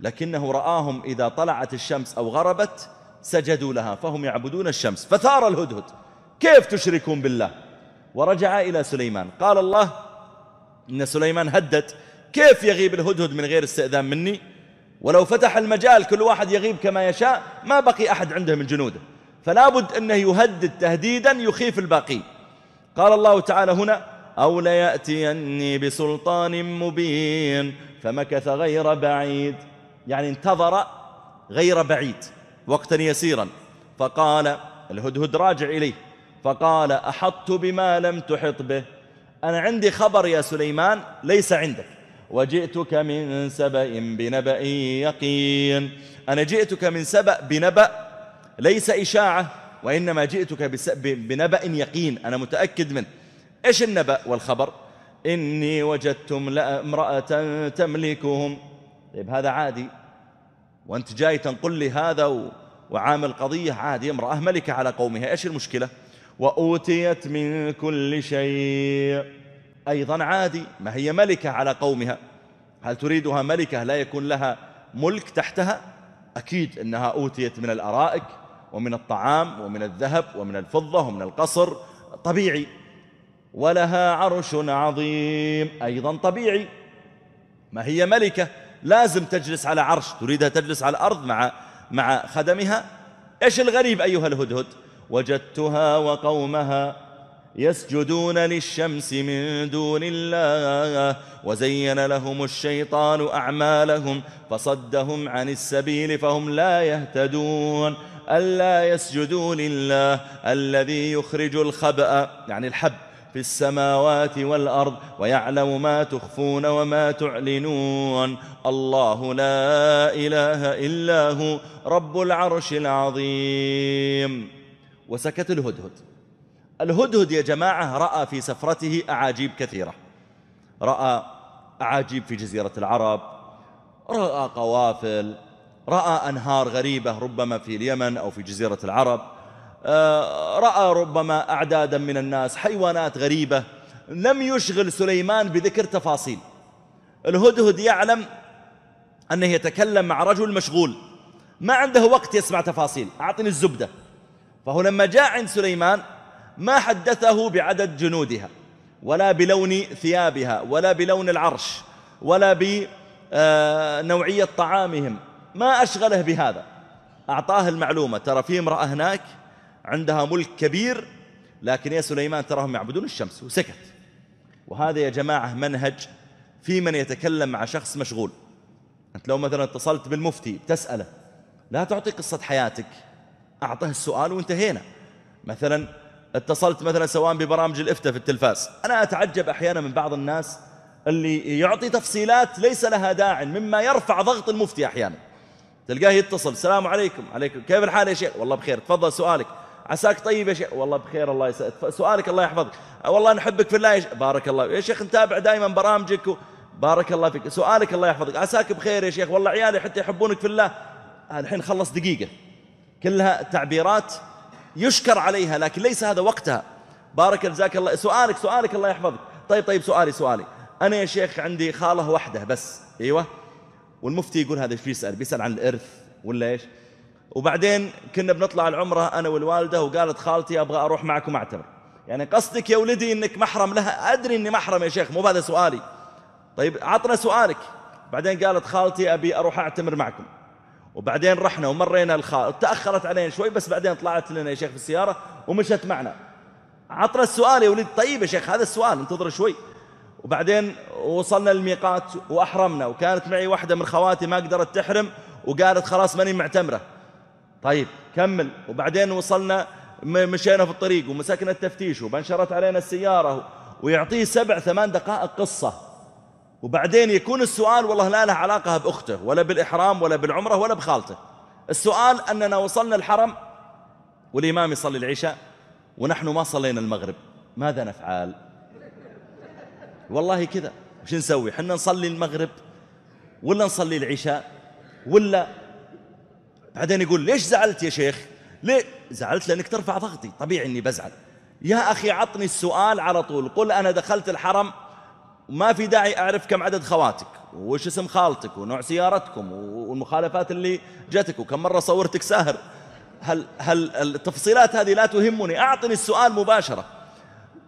لكنه رآهم إذا طلعت الشمس أو غربت سجدوا لها فهم يعبدون الشمس فثار الهدهد كيف تشركون بالله ورجع إلى سليمان قال الله إن سليمان هدد كيف يغيب الهدهد من غير استئذان مني ولو فتح المجال كل واحد يغيب كما يشاء ما بقي أحد عنده من جنوده فلا بد أنه يهدد تهديدا يخيف الباقي قال الله تعالى هنا أو ليأتيني بسلطان مبين فمكث غير بعيد يعني انتظر غير بعيد وقتا يسيرا فقال الهدهد راجع إليه فقال أحطت بما لم تحط به أنا عندي خبر يا سليمان ليس عندك وجئتك من سبأ بنبأ يقين أنا جئتك من سبأ بنبأ ليس إشاعة وإنما جئتك بنبأ يقين أنا متأكد منه إيش النبأ والخبر إني وجدتم امرأة تملكهم طيب هذا عادي وأنت جاي تنقل لي هذا وعامل قضية عادي امرأة ملكة على قومها إيش المشكلة؟ وأوتيت من كل شيء أيضا عادي ما هي ملكة على قومها هل تريدها ملكة لا يكون لها ملك تحتها أكيد أنها أوتيت من الأرائك ومن الطعام ومن الذهب ومن الفضة ومن القصر طبيعي ولها عرش عظيم أيضا طبيعي ما هي ملكة لازم تجلس على عرش تريدها تجلس على الأرض مع مع خدمها إيش الغريب أيها الهدهد وجدتها وقومها يسجدون للشمس من دون الله وزين لهم الشيطان أعمالهم فصدهم عن السبيل فهم لا يهتدون ألا يسجدوا لله الذي يخرج الخبأ يعني الحب في السماوات والأرض ويعلم ما تخفون وما تعلنون الله لا إله إلا هو رب العرش العظيم وسكت الهدهد الهدهد يا جماعة رأى في سفرته أعاجيب كثيرة رأى أعاجيب في جزيرة العرب رأى قوافل رأى أنهار غريبة ربما في اليمن أو في جزيرة العرب آه، رأى ربما أعدادا من الناس حيوانات غريبة لم يشغل سليمان بذكر تفاصيل الهدهد يعلم أنه يتكلم مع رجل مشغول ما عنده وقت يسمع تفاصيل أعطني الزبدة فهو لما جاء عند سليمان ما حدثه بعدد جنودها ولا بلون ثيابها ولا بلون العرش ولا بنوعية آه، طعامهم ما أشغله بهذا أعطاه المعلومة ترى في امرأة هناك عندها ملك كبير لكن يا سليمان تراهم يعبدون الشمس وسكت وهذا يا جماعة منهج في من يتكلم مع شخص مشغول أنت لو مثلا اتصلت بالمفتي تسأله لا تعطي قصة حياتك أعطاه السؤال وانتهينا مثلا اتصلت مثلا سواء ببرامج الإفتة في التلفاز أنا أتعجب أحيانا من بعض الناس اللي يعطي تفصيلات ليس لها داع مما يرفع ضغط المفتي أحيانا تلقاه يتصل السلام عليكم عليكم كيف الحال يا شيخ والله بخير تفضل سؤالك عساك طيب يا شيخ والله بخير الله يسأل سؤالك الله يحفظك والله نحبك في الله يش... بارك الله يا شيخ نتابع دائما برامجك و... بارك الله فيك سؤالك الله يحفظك عساك بخير يا شيخ والله عيالي حتى يحبونك في الله الحين خلص دقيقة كلها تعبيرات يشكر عليها لكن ليس هذا وقتها بارك جزاك الله سؤالك سؤالك الله يحفظك طيب طيب سؤالي سؤالي أنا يا شيخ عندي خالة واحدة بس أيوة والمفتي يقول هذا ايش يسأل بيسأل عن الإرث ولا إيش وبعدين كنا بنطلع العمرة أنا والوالدة وقالت خالتي أبغى أروح معكم أعتمر يعني قصدك يا ولدي أنك محرم لها أدري أني محرم يا شيخ مو هذا سؤالي طيب عطنا سؤالك بعدين قالت خالتي أبي أروح أعتمر معكم وبعدين رحنا ومرينا الخارج تأخرت علينا شوي بس بعدين طلعت لنا يا شيخ في السيارة ومشت معنا عطنا السؤال يا وليد طيب يا شيخ هذا السؤال انتظر شوي وبعدين وصلنا للميقات وأحرمنا وكانت معي واحدة من خواتي ما قدرت تحرم وقالت خلاص ماني معتمرة طيب كمل وبعدين وصلنا مشينا في الطريق ومسكنا التفتيش وبنشرت علينا السيارة ويعطيه سبع ثمان دقائق قصة وبعدين يكون السؤال والله لا له علاقة بأخته ولا بالإحرام ولا بالعمرة ولا بخالته السؤال أننا وصلنا الحرم والإمام يصلي العشاء ونحن ما صلينا المغرب ماذا نفعل والله كذا وش نسوي حنا نصلي المغرب ولا نصلي العشاء ولا بعدين يقول ليش زعلت يا شيخ ليه زعلت لأنك ترفع ضغطي طبيعي أني بزعل يا أخي عطني السؤال على طول قل أنا دخلت الحرم وما في داعي أعرف كم عدد خواتك وش اسم خالتك ونوع سيارتكم والمخالفات اللي جتك وكم مرة صورتك ساهر هل, هل التفصيلات هذه لا تهمني أعطني السؤال مباشرة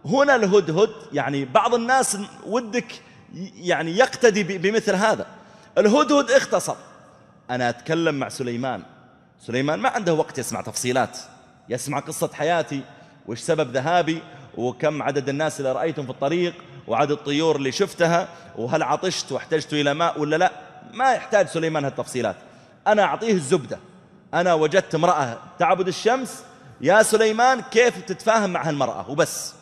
هنا الهدهد يعني بعض الناس ودك يعني يقتدي بمثل هذا الهدهد اختصر أنا أتكلم مع سليمان سليمان ما عنده وقت يسمع تفصيلات يسمع قصة حياتي وش سبب ذهابي وكم عدد الناس اللي رأيتهم في الطريق وعد الطيور اللي شفتها وهل عطشت واحتجت إلى ماء ولا لا ما يحتاج سليمان هالتفصيلات أنا أعطيه الزبدة أنا وجدت امرأة تعبد الشمس يا سليمان كيف تتفاهم مع هالمرأة وبس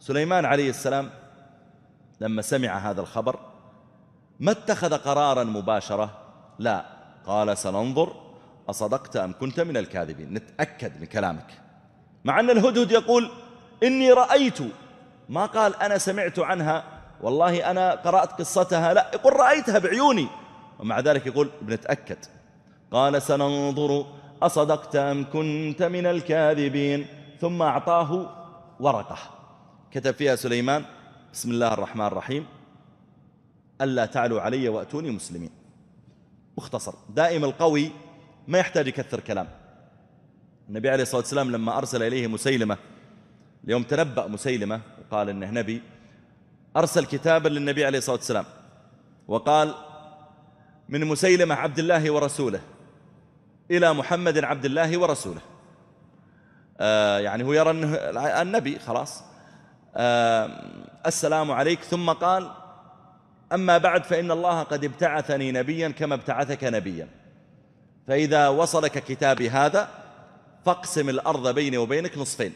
سليمان عليه السلام لما سمع هذا الخبر ما اتخذ قرارا مباشرة لا قال سننظر أصدقت أم كنت من الكاذبين نتأكد من كلامك مع أن الهدهد يقول إني رأيت ما قال أنا سمعت عنها والله أنا قرأت قصتها لا يقول رأيتها بعيوني ومع ذلك يقول بنتأكد قال سننظر أصدقت أم كنت من الكاذبين ثم أعطاه ورقة كتب فيها سليمان بسم الله الرحمن الرحيم ألا تعلوا علي وأتوني مسلمين مختصر دائم القوي ما يحتاج يكثر كلام النبي عليه الصلاة والسلام لما أرسل إليه مسيلمة ليوم تنبأ مسيلمة قال إنه نبي أرسل كتابا للنبي عليه الصلاة والسلام وقال من مسيلمة عبد الله ورسوله إلى محمد عبد الله ورسوله آه يعني هو يرى أنه النبي خلاص آه السلام عليك ثم قال أما بعد فإن الله قد ابتعثني نبيا كما ابتعثك نبيا فإذا وصلك كتابي هذا فاقسم الأرض بيني وبينك نصفين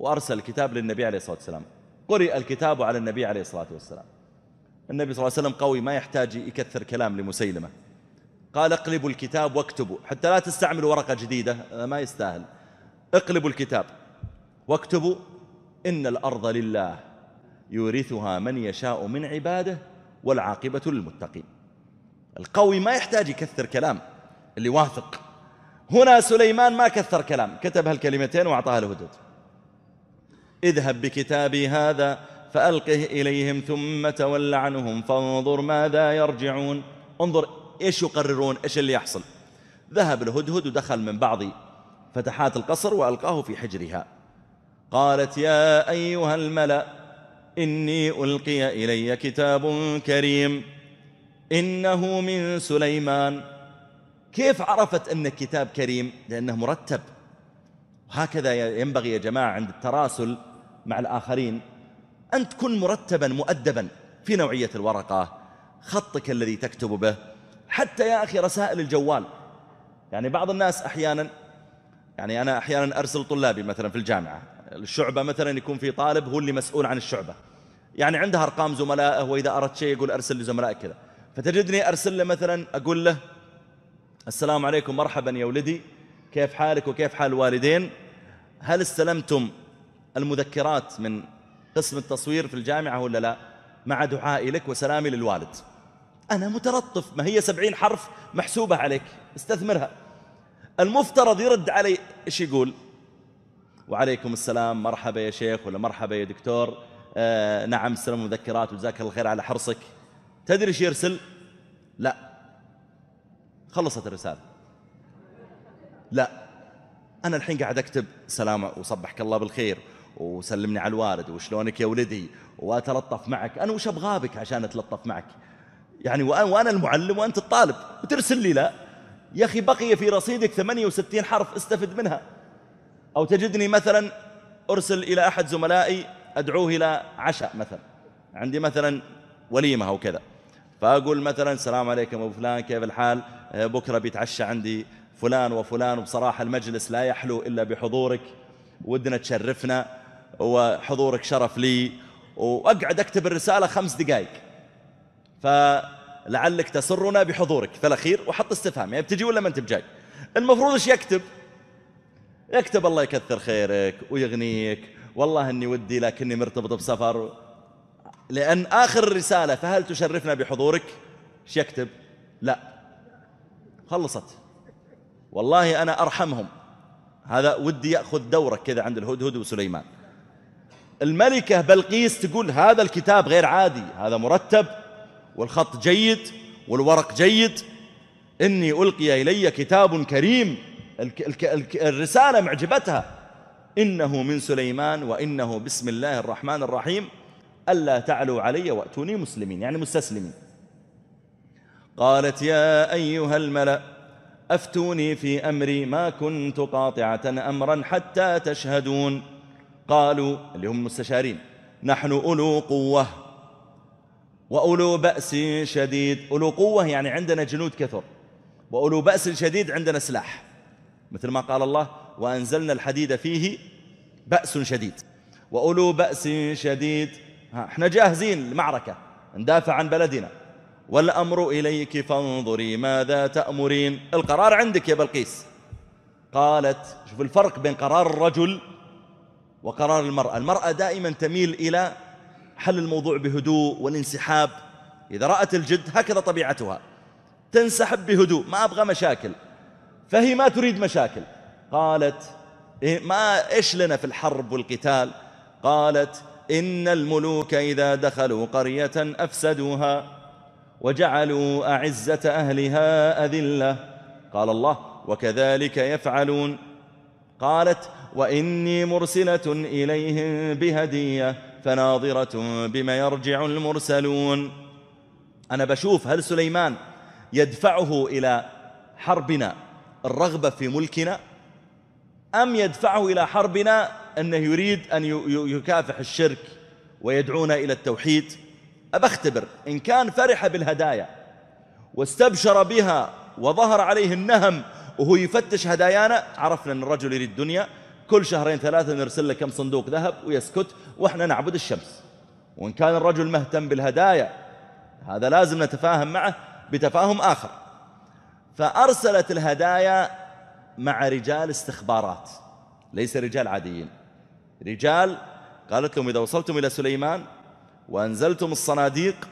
وأرسل الكتاب للنبي عليه الصلاة والسلام قرئ الكتاب على النبي عليه الصلاة والسلام النبي صلى الله عليه وسلم قوي ما يحتاج يكثر كلام لمسيلمة قال اقلبوا الكتاب واكتبوا حتى لا تستعملوا ورقة جديدة ما يستاهل اقلبوا الكتاب واكتبوا إن الأرض لله يورثها من يشاء من عباده والعاقبة للمتقين القوي ما يحتاج يكثر كلام اللي واثق هنا سليمان ما كثر كلام كتب هالكلمتين وأعطاها لهدهد اذهب بكتابي هذا فألقه إليهم ثم تول عنهم فانظر ماذا يرجعون انظر إيش يقررون إيش اللي يحصل ذهب الهدهد ودخل من بعض فتحات القصر وألقاه في حجرها قالت يا أيها الملأ إني ألقي إلي كتاب كريم إنه من سليمان كيف عرفت أن كتاب كريم لأنه مرتب وهكذا ينبغي يا جماعة عند التراسل مع الآخرين أن تكون مرتبا مؤدبا في نوعية الورقة خطك الذي تكتب به حتى يا أخي رسائل الجوال يعني بعض الناس أحيانا يعني أنا أحيانا أرسل طلابي مثلا في الجامعة الشعبة مثلا يكون في طالب هو اللي مسؤول عن الشعبة يعني عندها أرقام زملائه وإذا أردت شيء يقول أرسل لزملائك كذا فتجدني أرسل له مثلا أقول له السلام عليكم مرحبا يا ولدي كيف حالك وكيف حال الوالدين هل استلمتم المذكرات من قسم التصوير في الجامعة ولا لا مع دعائي لك وسلامي للوالد أنا مترطف ما هي سبعين حرف محسوبة عليك استثمرها المفترض يرد علي إيش يقول وعليكم السلام مرحبا يا شيخ ولا مرحبا يا دكتور آه نعم سلام مذكرات وجزاك الله خير على حرصك تدري ايش يرسل لا خلصت الرسالة لا أنا الحين قاعد أكتب سلام وصبحك الله بالخير وسلمني على الوالد وشلونك يا ولدي واتلطف معك انا وش ابغابك عشان اتلطف معك يعني وانا المعلم وانت الطالب وترسل لي لا يا اخي بقي في رصيدك 68 حرف استفد منها او تجدني مثلا ارسل الى احد زملائي ادعوه الى عشاء مثلا عندي مثلا وليمه او كذا فاقول مثلا السلام عليكم ابو فلان كيف الحال بكره بيتعشى عندي فلان وفلان وبصراحه المجلس لا يحلو الا بحضورك ودنا تشرفنا وحضورك شرف لي وأقعد أكتب الرسالة خمس دقائق فلعلك تسرنا بحضورك في الأخير وحط استفهام يعني بتجي ولا ما أنت بجاي المفروض إيش يكتب يكتب الله يكثر خيرك ويغنيك والله أني ودي لكني مرتبط بسفر لأن آخر الرسالة فهل تشرفنا بحضورك ايش يكتب لا خلصت والله أنا أرحمهم هذا ودي يأخذ دورك كذا عند الهدهد وسليمان الملكة بلقيس تقول هذا الكتاب غير عادي هذا مرتب والخط جيد والورق جيد إني ألقي إلي كتاب كريم الرسالة معجبتها إنه من سليمان وإنه بسم الله الرحمن الرحيم ألا تعلوا علي وأتوني مسلمين يعني مستسلمين قالت يا أيها الملأ أفتوني في أمري ما كنت قاطعة أمرا حتى تشهدون قالوا اللي هم مستشارين نحن أولو قوة وأولو بأس شديد أولو قوة يعني عندنا جنود كثر وأولو بأس شديد عندنا سلاح مثل ما قال الله وأنزلنا الحديد فيه بأس شديد وأولو بأس شديد ها احنا جاهزين المعركة ندافع عن بلدنا والأمر إليك فانظري ماذا تأمرين القرار عندك يا بلقيس قالت شوف الفرق بين قرار الرجل وقرار المرأة المرأة دائما تميل إلى حل الموضوع بهدوء والانسحاب إذا رأت الجد هكذا طبيعتها تنسحب بهدوء ما أبغى مشاكل فهي ما تريد مشاكل قالت إيه، ما إيش لنا في الحرب والقتال قالت إن الملوك إذا دخلوا قرية أفسدوها وجعلوا أعزة أهلها أذلة قال الله وكذلك يفعلون قالت وإني مرسلة إليهم بهدية فناظرة بما يرجع المرسلون أنا بشوف هل سليمان يدفعه إلى حربنا الرغبة في ملكنا أم يدفعه إلى حربنا أنه يريد أن يكافح الشرك ويدعونا إلى التوحيد أبختبر إن كان فرح بالهدايا واستبشر بها وظهر عليه النهم وهو يفتش هدايانا عرفنا أن الرجل يريد الدنيا كل شهرين ثلاثة نرسل له كم صندوق ذهب ويسكت وإحنا نعبد الشمس وإن كان الرجل مهتم بالهدايا هذا لازم نتفاهم معه بتفاهم آخر فأرسلت الهدايا مع رجال استخبارات ليس رجال عاديين رجال قالت لهم إذا وصلتم إلى سليمان وأنزلتم الصناديق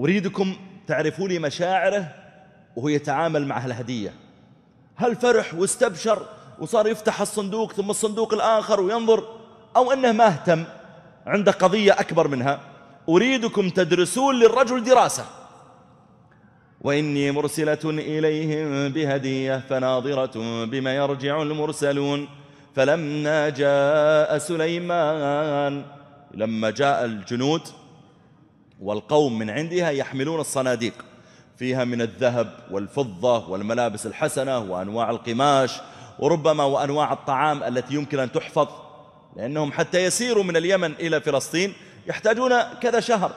أريدكم تعرفوا لي مشاعره وهو يتعامل مع الهدية هل فرح واستبشر وصار يفتح الصندوق ثم الصندوق الآخر وينظر أو أنه ما اهتم عنده قضية أكبر منها أريدكم تدرسون للرجل دراسة وإني مرسلة إليهم بهدية فناظرة بما يرجع المرسلون فلما جاء سليمان لما جاء الجنود والقوم من عندها يحملون الصناديق فيها من الذهب والفضة والملابس الحسنة وأنواع القماش وربما وأنواع الطعام التي يمكن أن تحفظ لأنهم حتى يسيروا من اليمن إلى فلسطين يحتاجون كذا شهر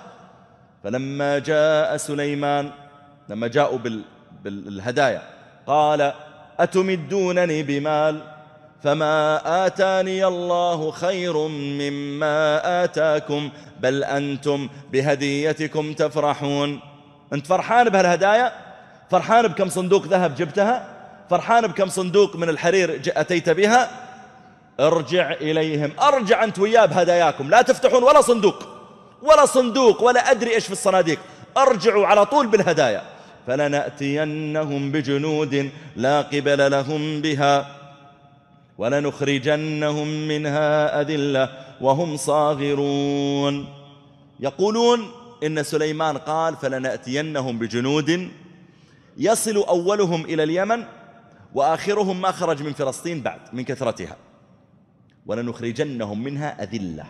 فلما جاء سليمان لما جاءوا بالهدايا قال أتمدونني بمال فما آتاني الله خير مما آتاكم بل أنتم بهديتكم تفرحون أنت فرحان بهالهدايا فرحان بكم صندوق ذهب جبتها فرحان بكم صندوق من الحرير أتيت بها ارجع إليهم أرجع أنت وياه بهداياكم لا تفتحون ولا صندوق ولا صندوق ولا أدري إيش في الصناديق ارجعوا على طول بالهدايا فلنأتينهم بجنود لا قبل لهم بها ولنخرجنهم منها أذلة وهم صاغرون يقولون إن سليمان قال فلنأتينهم بجنود يصل أولهم إلى اليمن وآخرهم ما خرج من فلسطين بعد من كثرتها ولنخرجنهم منها أذلة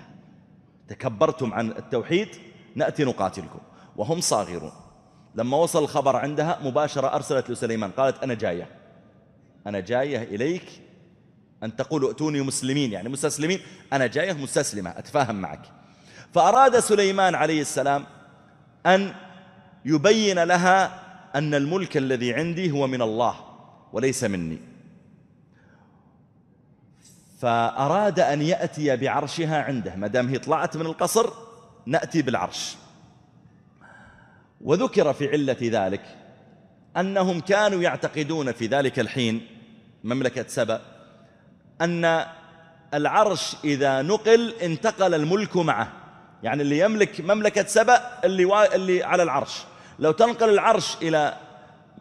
تكبرتم عن التوحيد نأتي نقاتلكم وهم صاغرون لما وصل الخبر عندها مباشرة أرسلت لسليمان قالت أنا جاية أنا جاية إليك أن تقول ائتوني مسلمين يعني مستسلمين أنا جاية مستسلمة أتفاهم معك فأراد سليمان عليه السلام أن يبين لها أن الملك الذي عندي هو من الله وليس مني فأراد أن يأتي بعرشها عنده ما دام هي طلعت من القصر نأتي بالعرش وذكر في علة ذلك أنهم كانوا يعتقدون في ذلك الحين مملكة سبأ أن العرش إذا نقل انتقل الملك معه يعني اللي يملك مملكة سبأ اللي, اللي على العرش لو تنقل العرش إلى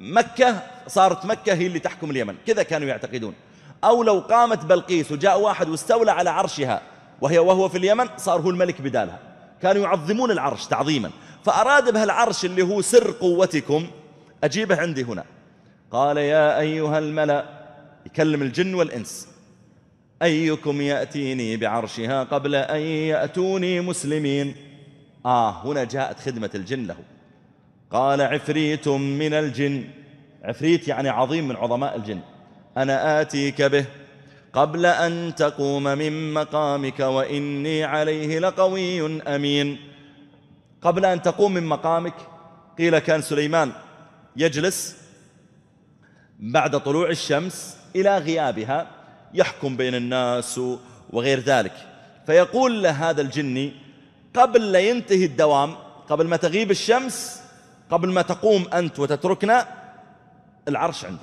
مكة صارت مكة هي اللي تحكم اليمن كذا كانوا يعتقدون أو لو قامت بلقيس وجاء واحد واستولى على عرشها وهي وهو في اليمن صار هو الملك بدالها كانوا يعظمون العرش تعظيما فأراد بهالعرش اللي هو سر قوتكم أجيبه عندي هنا قال يا أيها الملأ يكلم الجن والإنس أيكم يأتيني بعرشها قبل أن يأتوني مسلمين آه هنا جاءت خدمة الجن له قال عفريت من الجن عفريت يعني عظيم من عظماء الجن أنا آتيك به قبل أن تقوم من مقامك وإني عليه لقوي أمين قبل أن تقوم من مقامك قيل كان سليمان يجلس بعد طلوع الشمس إلى غيابها يحكم بين الناس وغير ذلك فيقول له هذا الجني قبل لا ينتهي الدوام قبل ما تغيب الشمس قبل ما تقوم أنت وتتركنا العرش عندك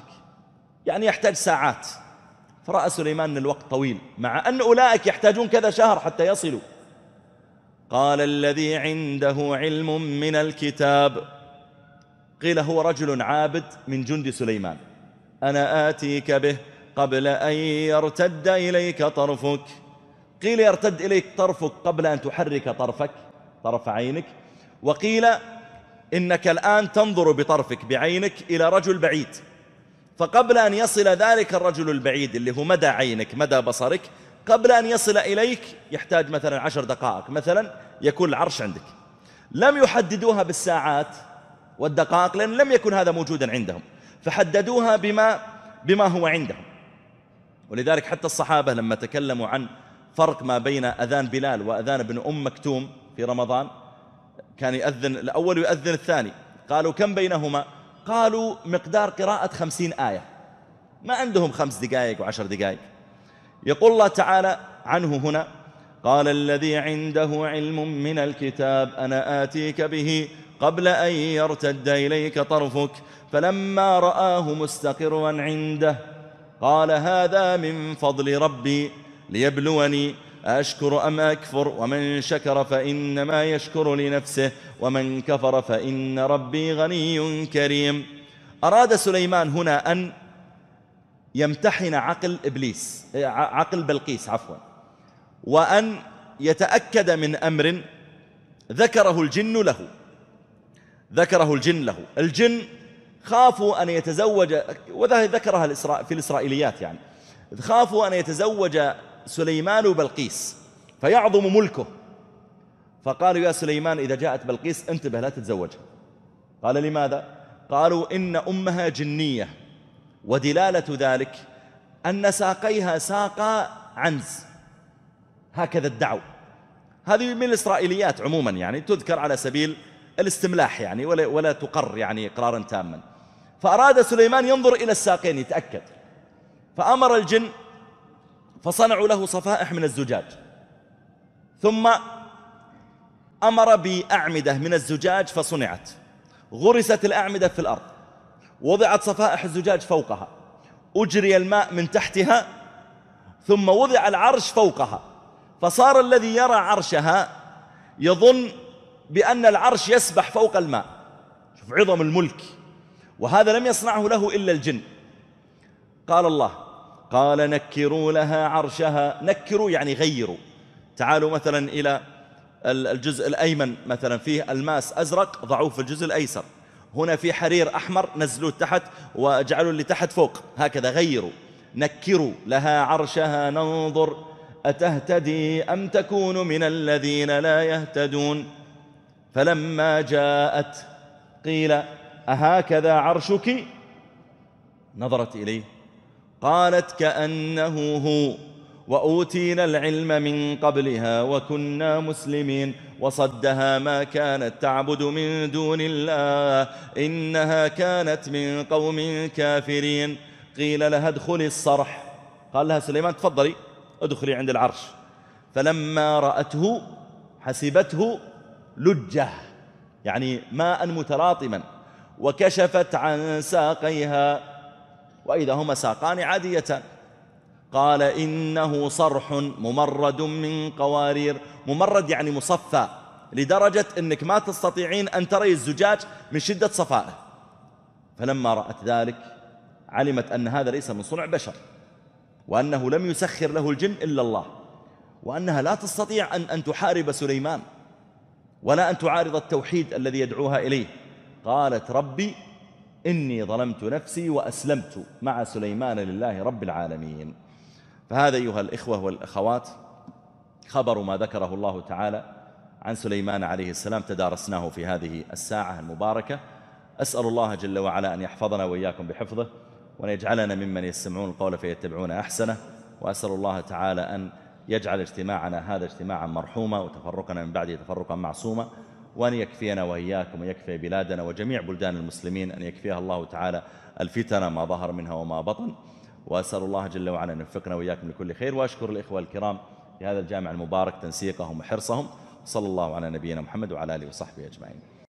يعني يحتاج ساعات فرأى سليمان أن الوقت طويل مع أن أولئك يحتاجون كذا شهر حتى يصلوا قال الذي عنده علم من الكتاب قيل هو رجل عابد من جند سليمان أنا آتيك به قبل أن يرتد إليك طرفك قيل يرتد إليك طرفك قبل أن تحرك طرفك طرف عينك وقيل إنك الآن تنظر بطرفك بعينك إلى رجل بعيد فقبل أن يصل ذلك الرجل البعيد اللي هو مدى عينك مدى بصرك قبل أن يصل إليك يحتاج مثلا عشر دقائق مثلا يكون العرش عندك لم يحددوها بالساعات والدقائق لأن لم يكن هذا موجودا عندهم فحددوها بما, بما هو عندهم ولذلك حتى الصحابة لما تكلموا عن فرق ما بين أذان بلال وأذان ابن أم مكتوم في رمضان كان يؤذن الأول ويؤذن الثاني قالوا كم بينهما قالوا مقدار قراءة خمسين آية ما عندهم خمس دقائق وعشر دقائق يقول الله تعالى عنه هنا قال الذي عنده علم من الكتاب أنا آتيك به قبل أن يرتد إليك طرفك فلما رآه مستقرا عنده قال هذا من فضل ربي ليبلوني أشكر أم أكفر ومن شكر فإنما يشكر لنفسه ومن كفر فإن ربي غني كريم أراد سليمان هنا أن يمتحن عقل إبليس عقل بلقيس عفوا وأن يتأكد من أمر ذكره الجن له ذكره الجن له الجن خافوا أن يتزوج وذا ذكرها في الإسرائيليات يعني خافوا أن يتزوج سليمان بلقيس فيعظم ملكه فقالوا يا سليمان إذا جاءت بلقيس انتبه لا تتزوجها قال لماذا؟ قالوا إن أمها جنية ودلالة ذلك أن ساقيها ساقا عنز هكذا الدعو هذه من الإسرائيليات عموما يعني تذكر على سبيل الاستملاح يعني ولا, ولا تقر يعني إقرارا تاما فأراد سليمان ينظر إلى الساقين يتأكد فأمر الجن فصنعوا له صفائح من الزجاج ثم أمر بأعمدة من الزجاج فصنعت غرست الأعمدة في الأرض وضعت صفائح الزجاج فوقها أجري الماء من تحتها ثم وضع العرش فوقها فصار الذي يرى عرشها يظن بأن العرش يسبح فوق الماء شوف عظم الملك وهذا لم يصنعه له إلا الجن قال الله قال نكروا لها عرشها نكروا يعني غيروا تعالوا مثلا إلى الجزء الأيمن مثلا فيه الماس أزرق ضعوه في الجزء الأيسر هنا في حرير أحمر نزلوه تحت وجعلوا اللي تحت فوق هكذا غيروا نكروا لها عرشها ننظر أتهتدي أم تكون من الذين لا يهتدون فلما جاءت قيل أهكذا عرشك نظرت إليه قالت كأنه هو وأوتينا العلم من قبلها وكنا مسلمين وصدها ما كانت تعبد من دون الله إنها كانت من قوم كافرين قيل لها ادخلي الصرح قال لها سليمان تفضلي ادخلي عند العرش فلما رأته حسبته لجة يعني ماء متلاطما وكشفت عن ساقيها وإذا هما ساقان عاديتان قال إنه صرح ممرد من قوارير ممرد يعني مصفى لدرجة أنك ما تستطيعين أن تري الزجاج من شدة صفائه فلما رأت ذلك علمت أن هذا ليس من صنع بشر وأنه لم يسخر له الجن إلا الله وأنها لا تستطيع أن, أن تحارب سليمان ولا أن تعارض التوحيد الذي يدعوها إليه قالت ربي إني ظلمت نفسي وأسلمت مع سليمان لله رب العالمين فهذا أيها الإخوة والأخوات خبر ما ذكره الله تعالى عن سليمان عليه السلام تدارسناه في هذه الساعة المباركة أسأل الله جل وعلا أن يحفظنا وإياكم بحفظه وأن يجعلنا ممن يستمعون القول فيتبعون أحسنه وأسأل الله تعالى أن يجعل اجتماعنا هذا اجتماعا مرحوما وتفرقنا من بعده تفرقا معصوما وأن يكفينا وإياكم ويكفي بلادنا وجميع بلدان المسلمين أن يكفيها الله تعالى الفتن ما ظهر منها وما بطن وأسأل الله جل وعلا أن ينفقنا وإياكم لكل خير وأشكر الإخوة الكرام في هذا الجامع المبارك تنسيقهم وحرصهم صلى الله على نبينا محمد وعلى آله وصحبه أجمعين